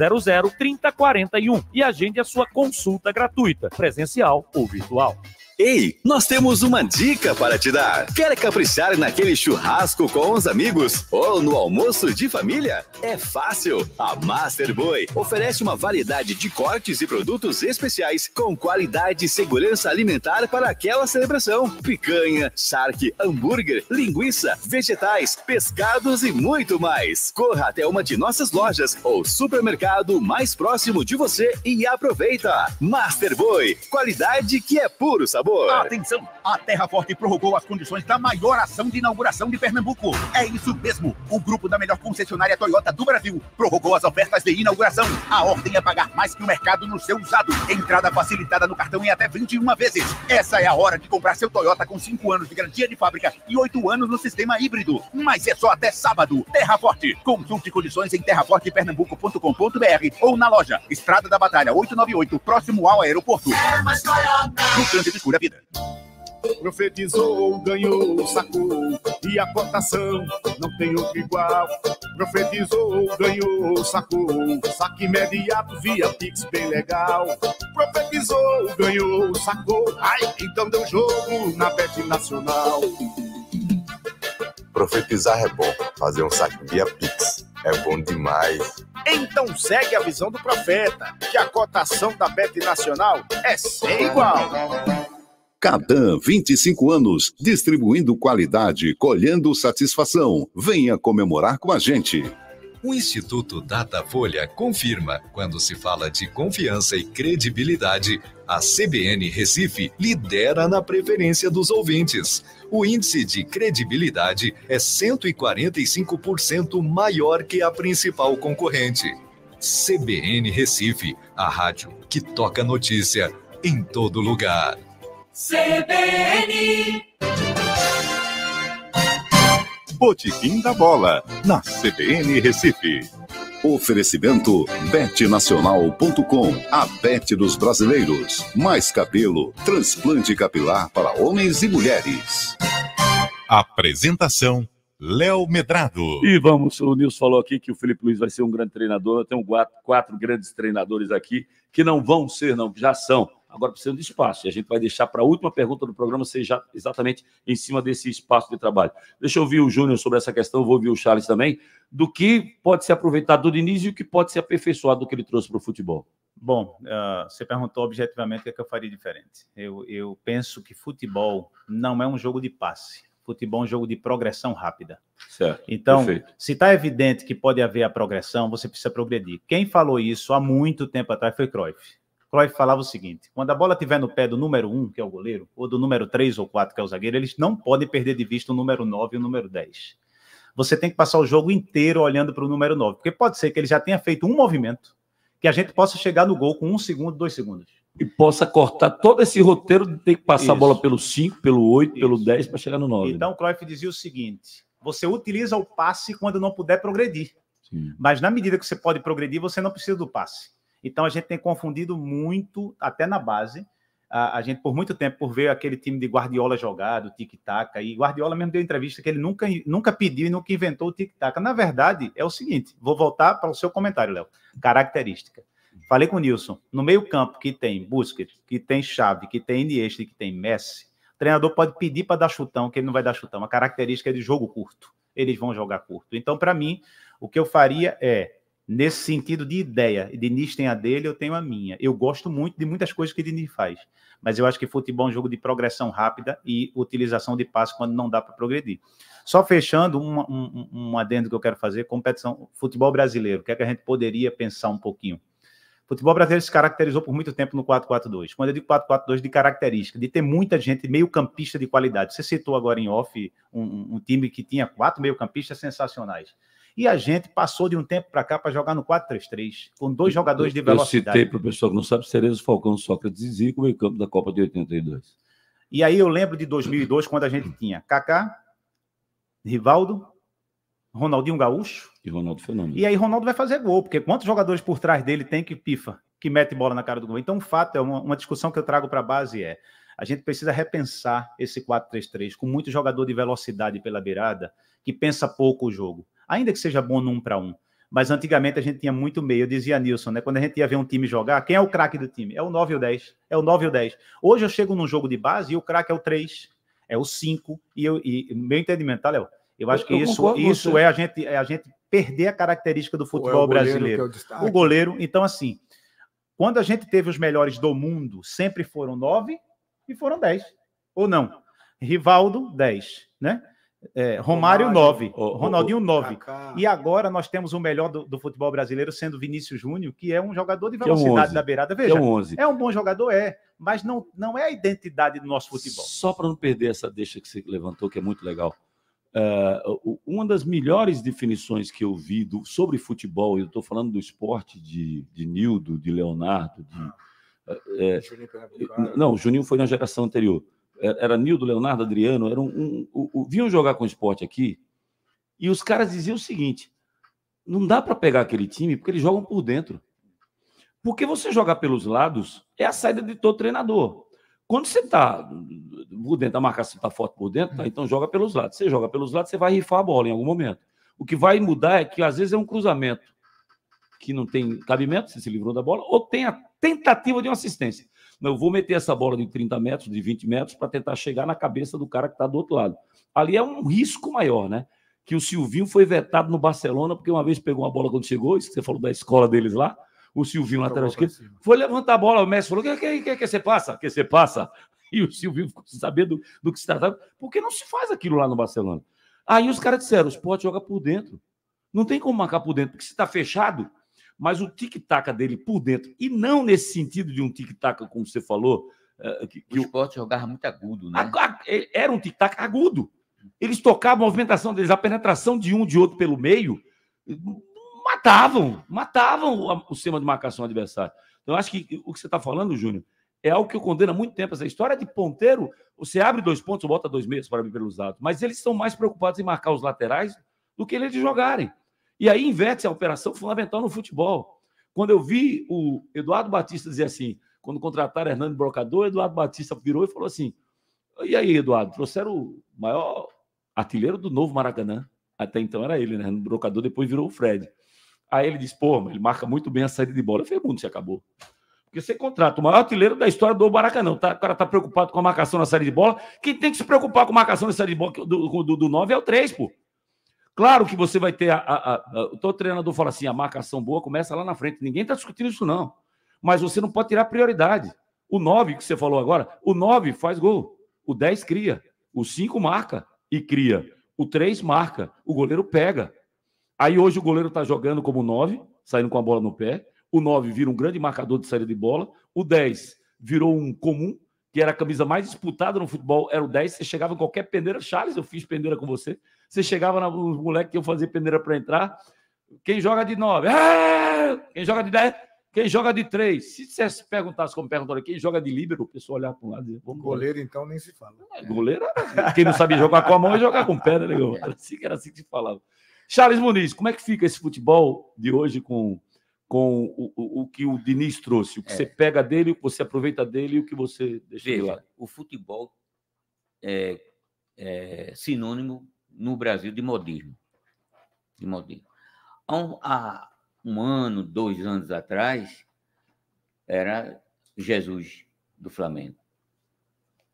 3041 e agende a sua consulta gratuita, presencial ou virtual. Ei, nós temos uma dica para te dar. Quer caprichar naquele churrasco com os amigos ou no almoço de família? É fácil. A Master Boi oferece uma variedade de cortes e produtos especiais com qualidade e segurança alimentar para aquela celebração. Picanha, charque, hambúrguer, linguiça, vegetais, pescados e muito mais. Corra até uma de nossas lojas ou supermercado mais próximo de você e aproveita. Master Boi, qualidade que é puro sabor atenção, a Terra Forte prorrogou as condições da maior ação de inauguração de Pernambuco. É isso mesmo. O grupo da melhor concessionária Toyota do Brasil prorrogou as ofertas de inauguração. A ordem é pagar mais que o mercado no seu usado. Entrada facilitada no cartão em até 21 vezes. Essa é a hora de comprar seu Toyota com 5 anos de garantia de fábrica e 8 anos no sistema híbrido. Mas é só até sábado. Terra Forte. Consulte condições em terrafortepernambuco.com.br ou na loja Estrada da Batalha 898, próximo ao aeroporto. É mais Toyota. No da vida. Profetizou, ganhou, sacou, e a cotação não tem outro igual. Profetizou, ganhou, sacou, saque imediato via Pix, bem legal. Profetizou, ganhou, sacou, ai, então deu jogo na Bet Nacional. Profetizar é bom, fazer um saque via Pix é bom demais. Então segue a visão do profeta, que a cotação da Bet Nacional é sem igual. Cadam, 25 anos, distribuindo qualidade, colhendo satisfação. Venha comemorar com a gente. O Instituto Datafolha confirma, quando se fala de confiança e credibilidade, a CBN Recife lidera na preferência dos ouvintes. O índice de credibilidade é 145% maior que a principal concorrente. CBN Recife, a rádio que toca notícia em todo lugar. CBN. Botequim da Bola, na CBN Recife. Oferecimento betnacional.com, a bet dos brasileiros. Mais cabelo, transplante capilar para homens e mulheres. Apresentação, Léo Medrado. E vamos, o Nilson falou aqui que o Felipe Luiz vai ser um grande treinador. Eu tenho quatro, quatro grandes treinadores aqui que não vão ser, não, que já são agora precisam de espaço. E a gente vai deixar para a última pergunta do programa seja exatamente em cima desse espaço de trabalho. Deixa eu ouvir o Júnior sobre essa questão, vou ouvir o Charles também, do que pode ser aproveitado do Diniz e o que pode ser aperfeiçoado do que ele trouxe para o futebol. Bom, uh, você perguntou objetivamente o que, é que eu faria diferente. Eu, eu penso que futebol não é um jogo de passe. Futebol é um jogo de progressão rápida. Certo, então, perfeito. se está evidente que pode haver a progressão, você precisa progredir. Quem falou isso há muito tempo atrás foi Cruyff. Cruyff falava o seguinte: quando a bola estiver no pé do número 1, um, que é o goleiro, ou do número 3 ou 4, que é o zagueiro, eles não podem perder de vista o número 9 e o número 10. Você tem que passar o jogo inteiro olhando para o número 9, porque pode ser que ele já tenha feito um movimento que a gente possa chegar no gol com um segundo, dois segundos. E possa cortar todo esse roteiro de ter que passar Isso. a bola pelo 5, pelo 8, pelo 10 para chegar no 9. Né? Então, né? Cruyff dizia o seguinte: você utiliza o passe quando não puder progredir. Sim. Mas na medida que você pode progredir, você não precisa do passe. Então a gente tem confundido muito, até na base. A, a gente, por muito tempo, por ver aquele time de Guardiola jogado, tic-tac, e Guardiola mesmo deu entrevista que ele nunca, nunca pediu e nunca inventou o tic-tac. Na verdade, é o seguinte: vou voltar para o seu comentário, Léo. Característica. Falei com o Nilson. No meio-campo que tem Busquets, que tem Chave, que tem Iniesta, que tem Messi, o treinador pode pedir para dar chutão, que ele não vai dar chutão. A característica é de jogo curto. Eles vão jogar curto. Então, para mim, o que eu faria é nesse sentido de ideia. Diniz tem a dele, eu tenho a minha. Eu gosto muito de muitas coisas que Diniz faz, mas eu acho que futebol é um jogo de progressão rápida e utilização de passe quando não dá para progredir. Só fechando um, um, um, adendo que eu quero fazer, competição futebol brasileiro, o que é que a gente poderia pensar um pouquinho? Futebol brasileiro se caracterizou por muito tempo no 4-4-2. Quando eu digo 4-4-2, de característica, de ter muita gente meio-campista de qualidade. Você citou agora em off um, um time que tinha quatro meio-campistas sensacionais. E a gente passou de um tempo para cá para jogar no 4-3-3, com dois jogadores eu, de velocidade. Eu citei para o pessoal que não sabe, Cerezo, Falcão, Sócrates e Zico, meio campo da Copa de 82. E aí eu lembro de 2002, quando a gente tinha Kaká, Rivaldo, Ronaldinho Gaúcho. E Ronaldo Fenômeno. E aí Ronaldo vai fazer gol, porque quantos jogadores por trás dele tem que pifa, que mete bola na cara do gol? Então, o fato, é uma, uma discussão que eu trago para a base é, a gente precisa repensar esse 4-3-3 com muito jogador de velocidade pela beirada, que pensa pouco o jogo ainda que seja bom num para um. Mas antigamente a gente tinha muito meio, eu dizia Nilson, né? Quando a gente ia ver um time jogar, quem é o craque do time? É o 9 ou 10. É o 9 ou 10. Hoje eu chego num jogo de base e o craque é o 3, é o 5. E, eu, e meu entendimento, tá, Léo? Eu acho que eu isso, isso é, a gente, é a gente perder a característica do é futebol é o brasileiro. É o, o goleiro, então assim, quando a gente teve os melhores do mundo, sempre foram 9 e foram 10. Ou não? Rivaldo, 10, né? É, Romário, 9, Ronaldinho 9. E agora nós temos o melhor do, do, futebol brasileiro sendo Vinícius Júnior, que é um jogador de é velocidade é da beirada. É Veja, é um, é um, bom jogador, é, mas não, não é a identidade do nosso futebol. Só para não perder essa deixa que você levantou, que é muito legal. Uh, uma das melhores definições que eu vi do, sobre futebol, eu estou falando do esporte de, de Nildo, de Leonardo, de. Ah. é, Juninho não, o Juninho foi na geração anterior era Nildo, Leonardo, Adriano, eram um, um, um, vinham jogar com o esporte aqui, e os caras diziam o seguinte: não dá para pegar aquele time porque eles jogam por dentro. Porque você jogar pelos lados é a saída de todo treinador. Quando você está por dentro, a marcação está forte por dentro, tá, então joga pelos lados. Você joga pelos lados, você vai rifar a bola em algum momento. O que vai mudar é que às vezes é um cruzamento que não tem cabimento, você se livrou da bola, ou tem a tentativa de uma assistência. Eu vou meter essa bola de 30 metros, de 20 metros, para tentar chegar na cabeça do cara que está do outro lado. Ali é um risco maior, né? Que o Silvinho foi vetado no Barcelona, porque uma vez pegou uma bola quando chegou, isso que você falou da escola deles lá, o Silvinho lateral esquerdo, foi levantar a bola, o Messi falou, que que, que, que você passa? Que você passa? E o Silvinho ficou sem saber do, do que se tratava, porque não se faz aquilo lá no Barcelona. Aí os caras disseram, o esporte joga por dentro. Não tem como marcar por dentro, porque se está fechado, mas o tic-tac dele por dentro, e não nesse sentido de um tic-tac, como você falou. Eh, eh, que, que o esporte jogava muito agudo, né? Era um tic-tac agudo. Eles tocavam a movimentação deles, a penetração de um de outro pelo meio, matavam, matavam o sistema de marcação adversário. Então, acho que o que você está falando, Júnior, é algo que eu condeno há muito tempo. Essa história de ponteiro, você abre dois pontos, bota dois meios para mim pelos lados. Mas eles estão mais preocupados em marcar os laterais do que eles jogarem. E aí inverte-se a operação fundamental no futebol. Quando eu vi o Eduardo Batista dizer assim, quando contrataram Hernando Brocador, Eduardo Batista virou e falou assim: E aí, Eduardo, trouxeram o maior artilheiro do novo Maracanã. Até então era ele, né? Hernando Brocador, depois virou o Fred. Aí ele disse: Pô, ele marca muito bem a saída de bola. Eu falei: Mundo, se acabou. Porque você contrata o maior artilheiro da história do Maracanã. Tá? O cara tá preocupado com a marcação na saída de bola. Quem tem que se preocupar com a marcação na saída de bola do, do, do 9 é o 3, pô. Claro que você vai ter. A, a, a, o teu treinador fala assim: a marcação boa começa lá na frente. Ninguém está discutindo isso, não. Mas você não pode tirar prioridade. O 9, que você falou agora, o 9 faz gol. O 10 cria. O 5 marca e cria. O 3 marca. O goleiro pega. Aí hoje o goleiro está jogando como 9, saindo com a bola no pé. O 9 vira um grande marcador de saída de bola. O 10 virou um comum que era a camisa mais disputada no futebol, era o 10. Você chegava em qualquer pendeira, Charles, eu fiz pendeira com você. Você chegava nos moleques que eu fazia pendeira para entrar. Quem joga de 9? É! Quem joga de 10? Quem joga de 3? Se você se perguntasse como perguntaram, quem joga de líbero, o pessoal olhar para um lado e dizer, Goleiro, então, nem se fala. É, goleiro, assim. quem não sabia jogar com a mão, e jogar com o pé, né, Era assim, era assim que se falava. Charles Muniz, como é que fica esse futebol de hoje com com o, o, o, que o Diniz trouxe, o que é. você pega dele, o que você aproveita dele e o que você deixa Veja, de lado. O futebol é, é, sinônimo no Brasil de modismo. De modismo. Há um, há um ano, dois anos atrás, era Jesus do Flamengo.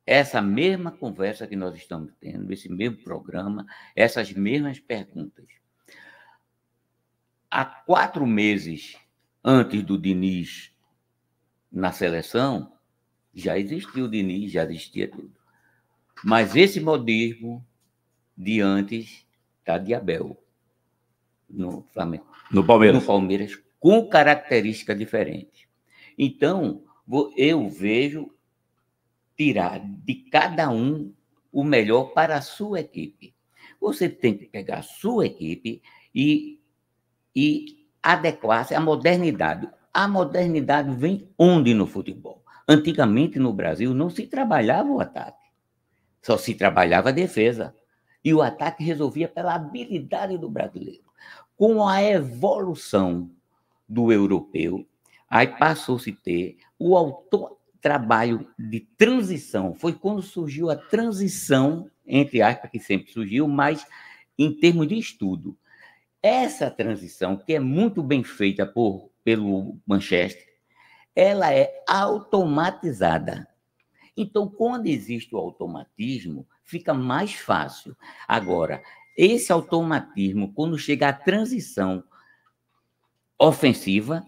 Essa mesma conversa que nós estamos tendo, esse mesmo programa, essas mesmas perguntas. Há quatro meses antes do Diniz na seleção, já existiu o Diniz, já existia tudo. Mas esse modismo de antes está de Abel no Flamengo. No Palmeiras. No Palmeiras, com característica diferente. Então, eu vejo tirar de cada um o melhor para a sua equipe. Você tem que pegar a sua equipe e, e adequar-se à modernidade. A modernidade vem onde no futebol? Antigamente no Brasil não se trabalhava o ataque, só se trabalhava a defesa. E o ataque resolvia pela habilidade do brasileiro. Com a evolução do europeu, aí passou-se a ter o autor, trabalho de transição. Foi quando surgiu a transição, entre aspas, que sempre surgiu, mas em termos de estudo essa transição, que é muito bem feita por, pelo Manchester, ela é automatizada. Então, quando existe o automatismo, fica mais fácil. Agora, esse automatismo, quando chega à transição ofensiva,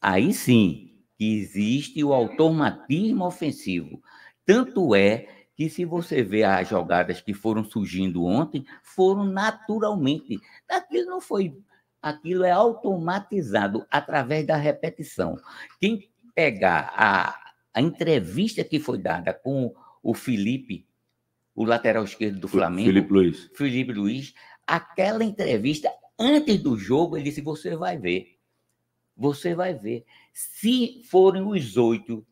aí sim existe o automatismo ofensivo. Tanto é que se hum. você vê as jogadas que foram surgindo ontem, foram naturalmente. Aquilo não foi, aquilo é automatizado através da repetição. Quem pegar a, a entrevista que foi dada com o Felipe, o lateral esquerdo do Flamengo, Felipe Luiz. Felipe Luiz, aquela entrevista antes do jogo, ele disse: "Você vai ver. Você vai ver. Se forem os oito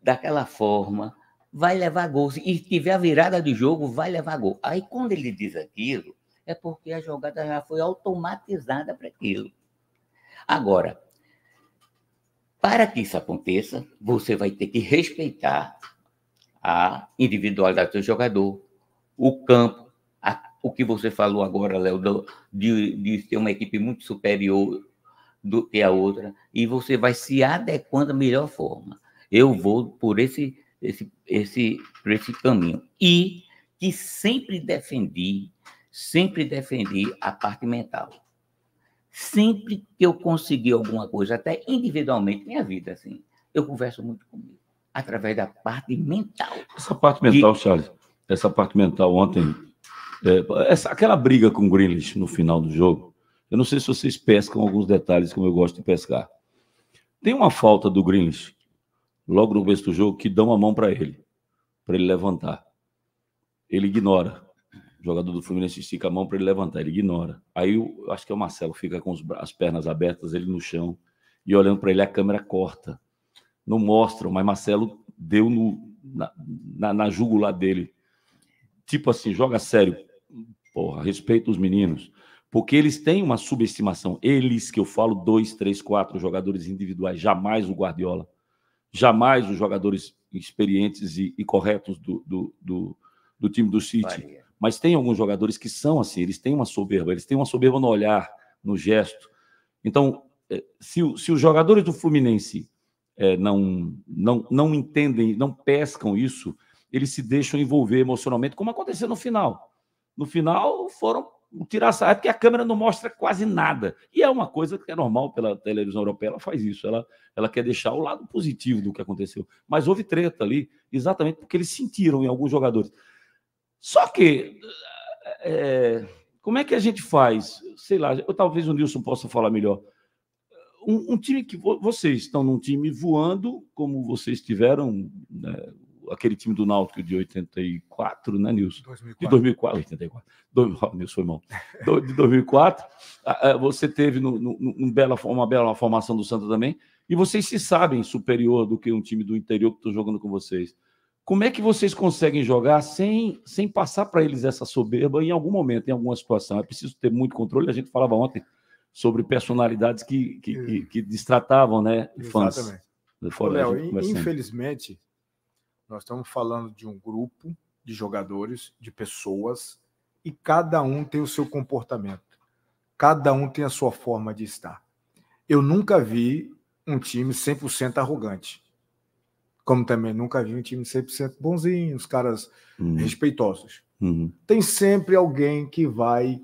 daquela forma, vai levar gol. se tiver a virada do jogo, vai levar gol. Aí quando ele diz aquilo, é porque a jogada já foi automatizada para aquilo. Agora, para que isso aconteça, você vai ter que respeitar a individualidade do jogador, o campo, a, o que você falou agora, Léo, de, de ter uma equipe muito superior do que a outra, e você vai se adequando da melhor forma. Eu vou por esse esse, esse, por esse caminho. E que sempre defendi, sempre defendi a parte mental. Sempre que eu consegui alguma coisa, até individualmente, minha vida, assim, eu converso muito comigo, através da parte mental. Essa parte mental, Charles, essa parte mental ontem, é, essa, aquela briga com o Grealish no final do jogo, eu não sei se vocês pescam alguns detalhes como eu gosto de pescar. Tem uma falta do Grealish logo no começo do jogo, que dão a mão para ele, para ele levantar. Ele ignora. O jogador do Fluminense estica a mão para ele levantar, ele ignora. Aí eu acho que é o Marcelo fica com os, as pernas abertas, ele no chão, e olhando para ele a câmera corta. Não mostram, mas Marcelo deu no, na, na, na jugular dele. Tipo assim, joga sério. Porra, respeita os meninos. Porque eles têm uma subestimação. Eles que eu falo, dois, três, quatro jogadores individuais, jamais o Guardiola jamais os jogadores experientes e, e corretos do, do, do, do, time do City. Mas tem alguns jogadores que são assim, eles têm uma soberba, eles têm uma soberba no olhar, no gesto. Então, é, se, se os jogadores do Fluminense é, não, não, não entendem, não pescam isso, eles se deixam envolver emocionalmente, como aconteceu no final. No final, foram tirar sarro, é porque a câmera não mostra quase nada. E é uma coisa que é normal pela televisão europeia, ela faz isso, ela, ela quer deixar o lado positivo do que aconteceu. Mas houve treta ali, exatamente porque eles sentiram em alguns jogadores. Só que, é, como é que a gente faz? Sei lá, eu, talvez o Nilson possa falar melhor. Um, um time que vo vocês estão num time voando, como vocês tiveram né, aquele time do Náutico de 84, né, Nilson? 2004. De 2004, 84. Do, oh, Nilson foi mal. Do, de 2004, você teve no, no, um bela, uma bela formação do Santos também, e vocês se sabem superior do que um time do interior que estou jogando com vocês. Como é que vocês conseguem jogar sem, sem passar para eles essa soberba em algum momento, em alguma situação? É preciso ter muito controle. A gente falava ontem sobre personalidades que, que, que, que destratavam né, Exatamente. fãs. Léo, infelizmente, nós estamos falando de um grupo de jogadores, de pessoas, e cada um tem o seu comportamento. Cada um tem a sua forma de estar. Eu nunca vi um time 100% arrogante. Como também nunca vi um time 100% bonzinho, os caras uhum. respeitosos. Uhum. Tem sempre alguém que vai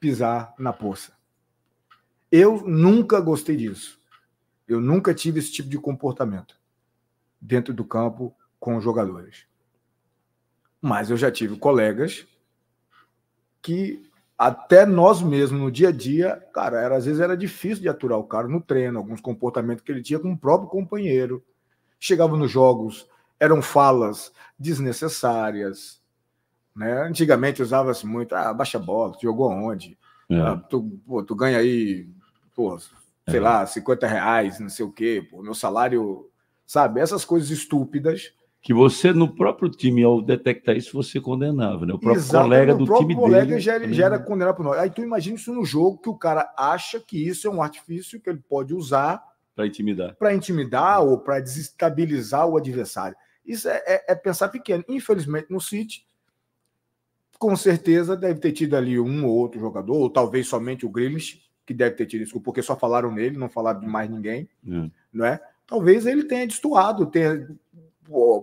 pisar na poça. Eu nunca gostei disso. Eu nunca tive esse tipo de comportamento dentro do campo com os jogadores. Mas eu já tive colegas que até nós mesmos no dia a dia, cara, era, às vezes era difícil de aturar o cara no treino, alguns comportamentos que ele tinha com o próprio companheiro. Chegava nos jogos, eram falas desnecessárias. Né? Antigamente usava-se muito, ah, baixa a bola, tu jogou onde? É. Ah, tu, pô, tu ganha aí, pô, sei é. lá, 50 reais, não sei o quê, pô, meu salário sabe? Essas coisas estúpidas. Que você, no próprio time, ao detectar isso, você condenava, né? O próprio Exato, colega do próprio time dele. dele. próprio colega já era né? condenado por nós. Aí tu imagina isso no jogo, que o cara acha que isso é um artifício que ele pode usar para intimidar. Para intimidar ou para desestabilizar o adversário. Isso é, é, é, pensar pequeno. Infelizmente, no City, com certeza deve ter tido ali um ou outro jogador, ou talvez somente o Grilich, que deve ter tido isso, porque só falaram nele, não falaram de mais ninguém, é. não é? talvez ele tenha destoado, tenha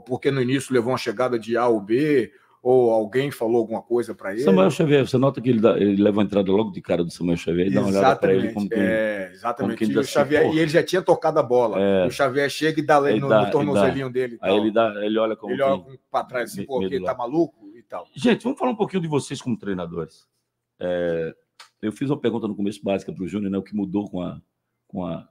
porque no início levou uma chegada de A ou B, ou alguém falou alguma coisa para ele. Samuel Xavier, você nota que ele, dá, ele, leva a entrada logo de cara do Samuel Xavier e dá uma olhada para ele como que, é, Exatamente. Como e, Xavier, e, ele já tinha tocado a bola. É, o Xavier chega e dá, ele no, dá no, tornozelinho dá. dele. Aí ele, dá, ele olha como. Ele olha para trás assim, pô, porque tá maluco e tal. Gente, vamos falar um pouquinho de vocês como treinadores. É, eu fiz uma pergunta no começo básica para o Júnior, né? O que mudou com a. Com a,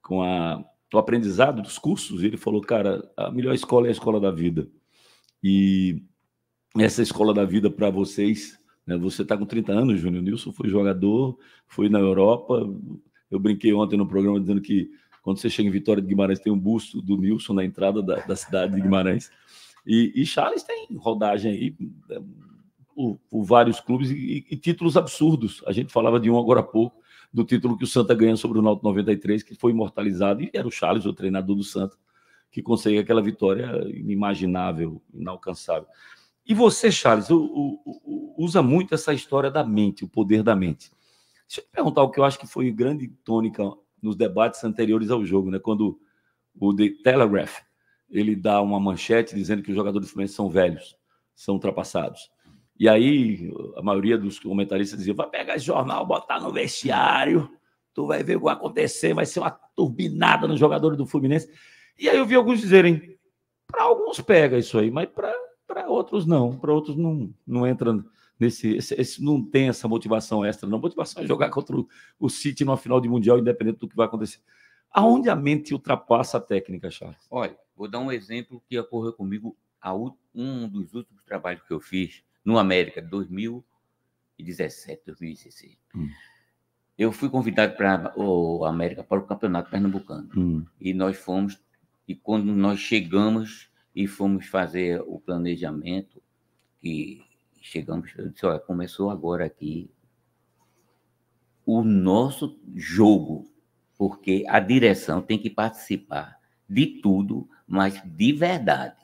com a do aprendizado, dos cursos, ele falou, cara, a melhor escola é a escola da vida. E essa escola da vida para vocês, né? Você está com 30 anos, Júnior Nilson, foi jogador, foi na Europa. Eu brinquei ontem no programa dizendo que quando você chega em Vitória de Guimarães tem um busto do Nilson na entrada da, da cidade de Guimarães. E, e, Charles tem rodagem aí é, por, por vários clubes e, e títulos absurdos. A gente falava de um agora há pouco do título que o Santa ganha sobre o Náutico 93, que foi imortalizado, e era o Charles, o treinador do Santa, que consegue aquela vitória inimaginável, inalcançável. E você, Charles, o, o, o, usa muito essa história da mente, o poder da mente. Deixa eu te perguntar o que eu acho que foi grande tônica nos debates anteriores ao jogo, né? Quando o The Telegraph ele dá uma manchete dizendo que os jogadores do Fluminense são velhos, são ultrapassados. E aí a maioria dos comentaristas dizia: vai pegar esse jornal, botar no vestiário, tu vai ver o que vai acontecer, vai ser uma turbinada nos jogadores do Fluminense. E aí eu vi alguns dizerem: para alguns pega isso aí, mas para outros não, para outros não, não entra nesse. Esse, esse, não tem essa motivação extra, não. A motivação é jogar contra o, o City numa final de Mundial, independente do que vai acontecer. Aonde a mente ultrapassa a técnica, Charles? Olha, vou dar um exemplo que ocorreu comigo a, um dos últimos trabalhos que eu fiz no América, 2017, 2016. Hum. Eu fui convidado para o América para o Campeonato Pernambucano. Hum. E nós fomos, e quando nós chegamos e fomos fazer o planejamento, que chegamos, eu disse, olha, começou agora aqui o nosso jogo, porque a direção tem que participar de tudo, mas de verdade.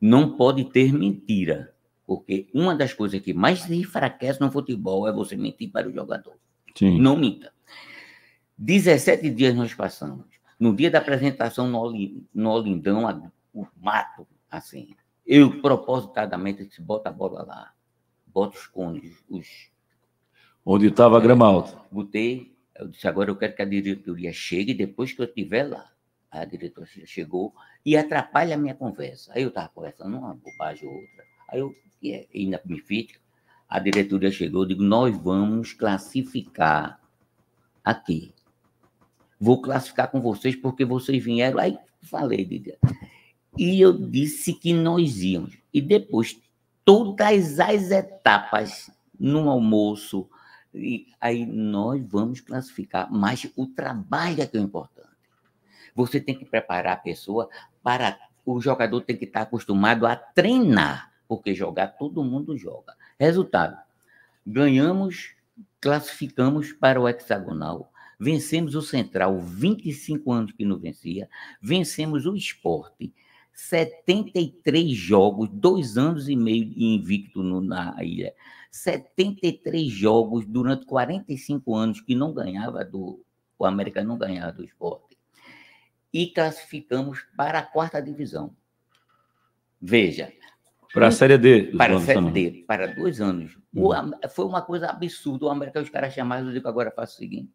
Não pode ter mentira. Porque uma das coisas que mais enfraquece no futebol é você mentir para o jogador. Sim. Não minta. 17 dias nós passamos. No dia da apresentação no Olindão, o mato, assim. Eu propositadamente disse: bota a bola lá. Bota os cones, os. Onde estava a grama alta. É, botei. Eu disse: agora eu quero que a diretoria chegue depois que eu estiver lá. A diretoria chegou e atrapalha a minha conversa. Aí eu estava conversando uma bobagem ou outra. Aí eu que é inadmissível, a diretoria chegou, digo, nós vamos classificar aqui. Vou classificar com vocês porque vocês vieram. Aí falei, E eu disse que nós íamos. E depois, todas as etapas, no almoço, e aí nós vamos classificar, mas o trabalho é que é importante. Você tem que preparar a pessoa para. O jogador tem que estar acostumado a treinar porque jogar todo mundo joga. Resultado: ganhamos, classificamos para o hexagonal, vencemos o Central, 25 anos que não vencia, vencemos o Esporte. 73 jogos, dois anos e meio de invicto no, na ilha. 73 jogos durante 45 anos que não ganhava do. O América não ganhava do esporte. E classificamos para a quarta divisão. Veja, para a hum. Série D. Para a Série D, para dois anos. Uhum. O, hum. foi uma coisa absurda. O América, os caras chamaram, eu digo, agora faço o seguinte.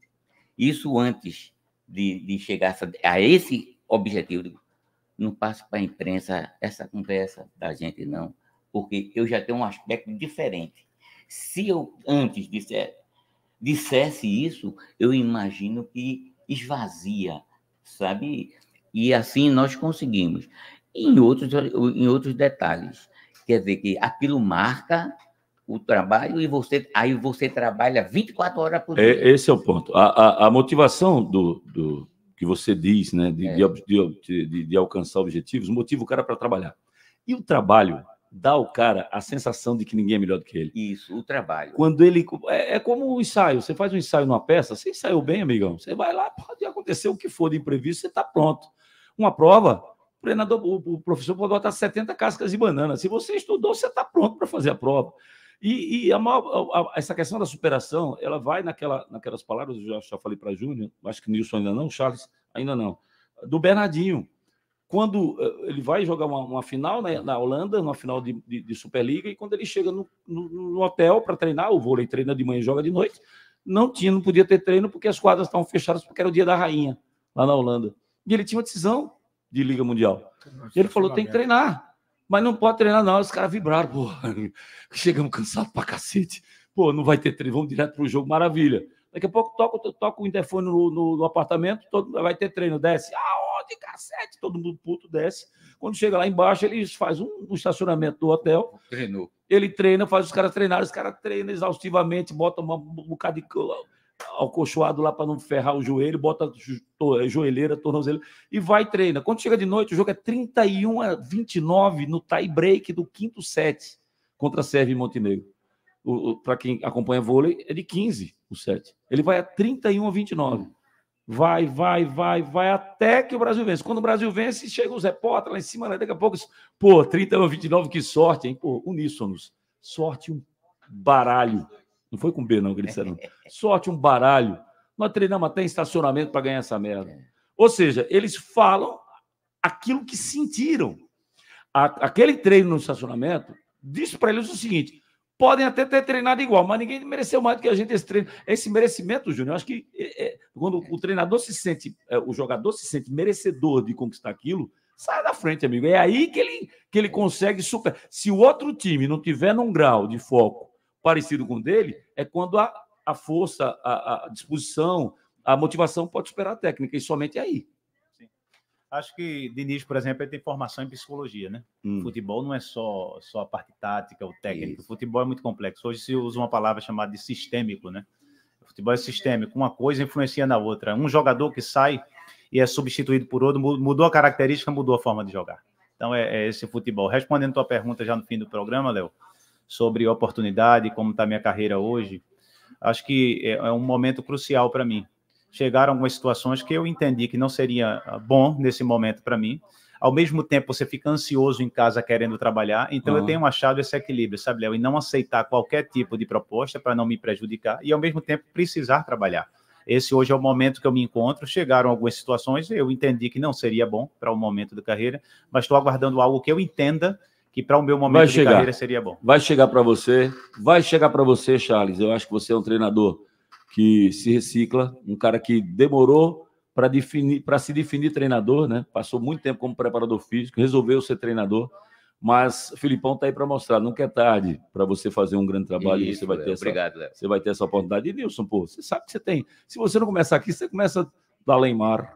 Isso antes de, de chegar a, a esse objetivo, digo, não passo para a imprensa essa conversa da gente, não. Porque eu já tenho um aspecto diferente. Se eu antes disser, dissesse isso, eu imagino que esvazia, sabe? E assim nós conseguimos. em outros, em outros detalhes. Quer dizer que aquilo marca o trabalho e você aí você trabalha 24 horas por é, dia. É, esse é o ponto. A, a, a motivação do, do, que você diz, né, de, é. de, de, de alcançar objetivos, motiva o cara para trabalhar. E o trabalho dá ao cara a sensação de que ninguém é melhor do que ele. Isso, o trabalho. Quando ele é, é como um ensaio. Você faz um ensaio numa peça, você ensaiou bem, amigão. Você vai lá, pode acontecer o que for de imprevisto, você está pronto. Uma prova, o o, professor pode botar 70 cascas de banana. Se você estudou, você está pronto para fazer a prova. E, e a maior, a, a, essa questão da superação, ela vai naquela, naquelas palavras, eu já, já falei para Júnior, acho que Nilson ainda não, Charles ainda não, do Bernardinho. Quando eh, ele vai jogar uma, uma final né, na Holanda, uma final de, de, de, Superliga, e quando ele chega no, no, no hotel para treinar, o vôlei treina de manhã e joga de noite, não tinha, não podia ter treino porque as quadras estavam fechadas porque era o dia da rainha lá na Holanda. E ele tinha uma decisão de Liga Mundial. ele falou: tem que treinar, mas não pode treinar, não. Os caras vibraram, pô, chegamos cansados pra cacete. Pô, não vai ter treino, vamos direto pro jogo, maravilha. Daqui a pouco toca, o interfone no, no, no apartamento, todo, vai ter treino, desce. Aonde, cacete? Todo mundo puto desce. Quando chega lá embaixo, eles fazem um, um estacionamento do hotel. Treinou. Ele treina, faz os caras treinar, os caras treinam exaustivamente, botam um bocado de alcochoado lá para não ferrar o joelho, bota eh, joelheira, tornozelo e vai treina. Quando chega de noite, o jogo é 31 a 29 no tie break do quinto set contra a Sérvia e Montenegro. Para quem acompanha vôlei, é de 15 o set. Ele vai a 31 a 29. Vai, vai, vai, vai até que o Brasil vence. Quando o Brasil vence, chega os repórteres lá em cima, né? daqui a pouco, pô, 31 a 29, que sorte, hein? Pô, uníssonos. Sorte um baralho não foi com B, não, que eles disseram. Sorte, um baralho. Nós treinamos até em estacionamento para ganhar essa merda. É. Ou seja, eles falam aquilo que sentiram. aquele treino no estacionamento disse para eles o seguinte: podem até ter treinado igual, mas ninguém mereceu mais do que a gente esse treino. Esse merecimento, Júnior, eu acho que é, é, quando o treinador se sente, é, o jogador se sente merecedor de conquistar aquilo, sai da frente, amigo. É aí que ele, que ele consegue superar. Se o outro time não tiver num grau de foco parecido com o dele é quando a, a força, a, a disposição, a motivação pode superar a técnica, e somente aí. Sim. Acho que Diniz, por exemplo, ele tem formação em psicologia, né? Hum. Futebol não é só, só a parte tática, o técnico. Isso. O futebol é muito complexo. Hoje se usa uma palavra chamada de sistêmico, né? O futebol é sistêmico. Uma coisa influencia na outra. Um jogador que sai e é substituído por outro, mudou a característica, mudou a forma de jogar. Então é, é esse futebol. Respondendo tua pergunta já no fim do programa, Léo, sobre oportunidade, como está minha carreira hoje. Acho que é, é um momento crucial para mim. Chegaram algumas situações que eu entendi que não seria ah, bom nesse momento para mim. Ao mesmo tempo, você fica ansioso em casa querendo trabalhar. Então, uhum. eu tenho achado esse equilíbrio, sabe, Léo? E não aceitar qualquer tipo de proposta para não me prejudicar e, ao mesmo tempo, precisar trabalhar. Esse hoje é o momento que eu me encontro. Chegaram algumas situações, eu entendi que não seria bom para o um momento da carreira, mas estou aguardando algo que eu entenda que para o meu momento vai chegar. de carreira seria bom. Vai chegar para você, vai chegar para você, Charles. Eu acho que você é um treinador que se recicla, um cara que demorou para definir, para se definir treinador, né? Passou muito tempo como preparador físico, resolveu ser treinador. Mas o Filipão está aí para mostrar, nunca é tarde para você fazer um grande trabalho. Isso, você vai ter essa, obrigado, Léo. Você vai ter essa oportunidade. E Nilson, pô, você sabe que você tem. Se você não começar aqui, você começa da Leimar,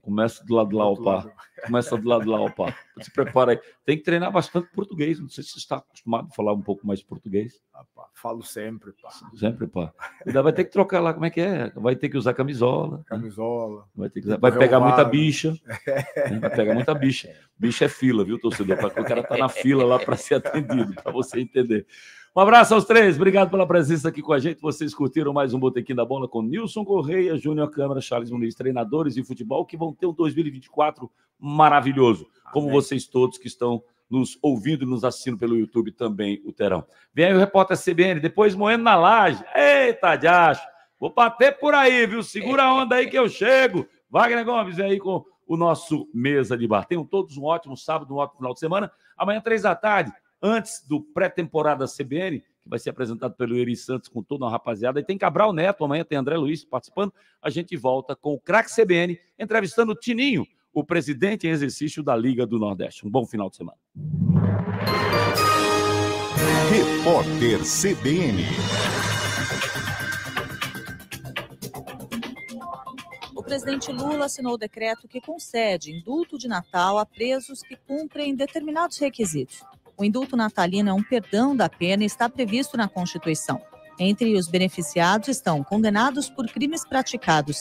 Começa do lado de lá, opá. Começa do lado de lá, opá. Se prepara aí. Tem que treinar bastante português. Não sei se você está acostumado a falar um pouco mais português. Ah, Falo sempre, pá. Sempre, pá. E daí vai ter que trocar lá, como é que é? Vai ter que usar camisola. Né? Camisola. Né? Vai, ter que usar... vai pegar muita né? bicha. Né? Vai pegar muita bicha. Bicha é fila, viu, torcedor? O cara tá na fila lá para ser atendido, para você entender. Um abraço aos três, obrigado pela presença aqui com a gente. Vocês curtiram mais um Botequim da Bola com Nilson Correia, Júnior Câmara, Charles Muniz, treinadores de futebol que vão ter um 2024 maravilhoso, como Amém. vocês todos que estão nos ouvindo e nos assistindo pelo YouTube também, o Terão. Vem aí o repórter CBN, depois moendo na laje. Eita, de acho. Vou bater por aí, viu? Segura a onda aí que eu chego. Wagner Gomes vem aí com o nosso Mesa de Bar. Tenham todos um ótimo sábado, um ótimo final de semana. Amanhã, três da tarde, antes do pré-temporada CBN, que vai ser apresentado pelo Eri Santos com toda uma rapaziada. E tem Cabral Neto, amanhã tem André Luiz participando. A gente volta com o Crack CBN, entrevistando o Tininho, o presidente em exercício da Liga do Nordeste. Um bom final de semana. Repórter CBN. O presidente Lula assinou o decreto que concede indulto de Natal a presos que cumprem determinados requisitos. O indulto natalino é um perdão da pena e está previsto na Constituição. Entre os beneficiados estão condenados por crimes praticados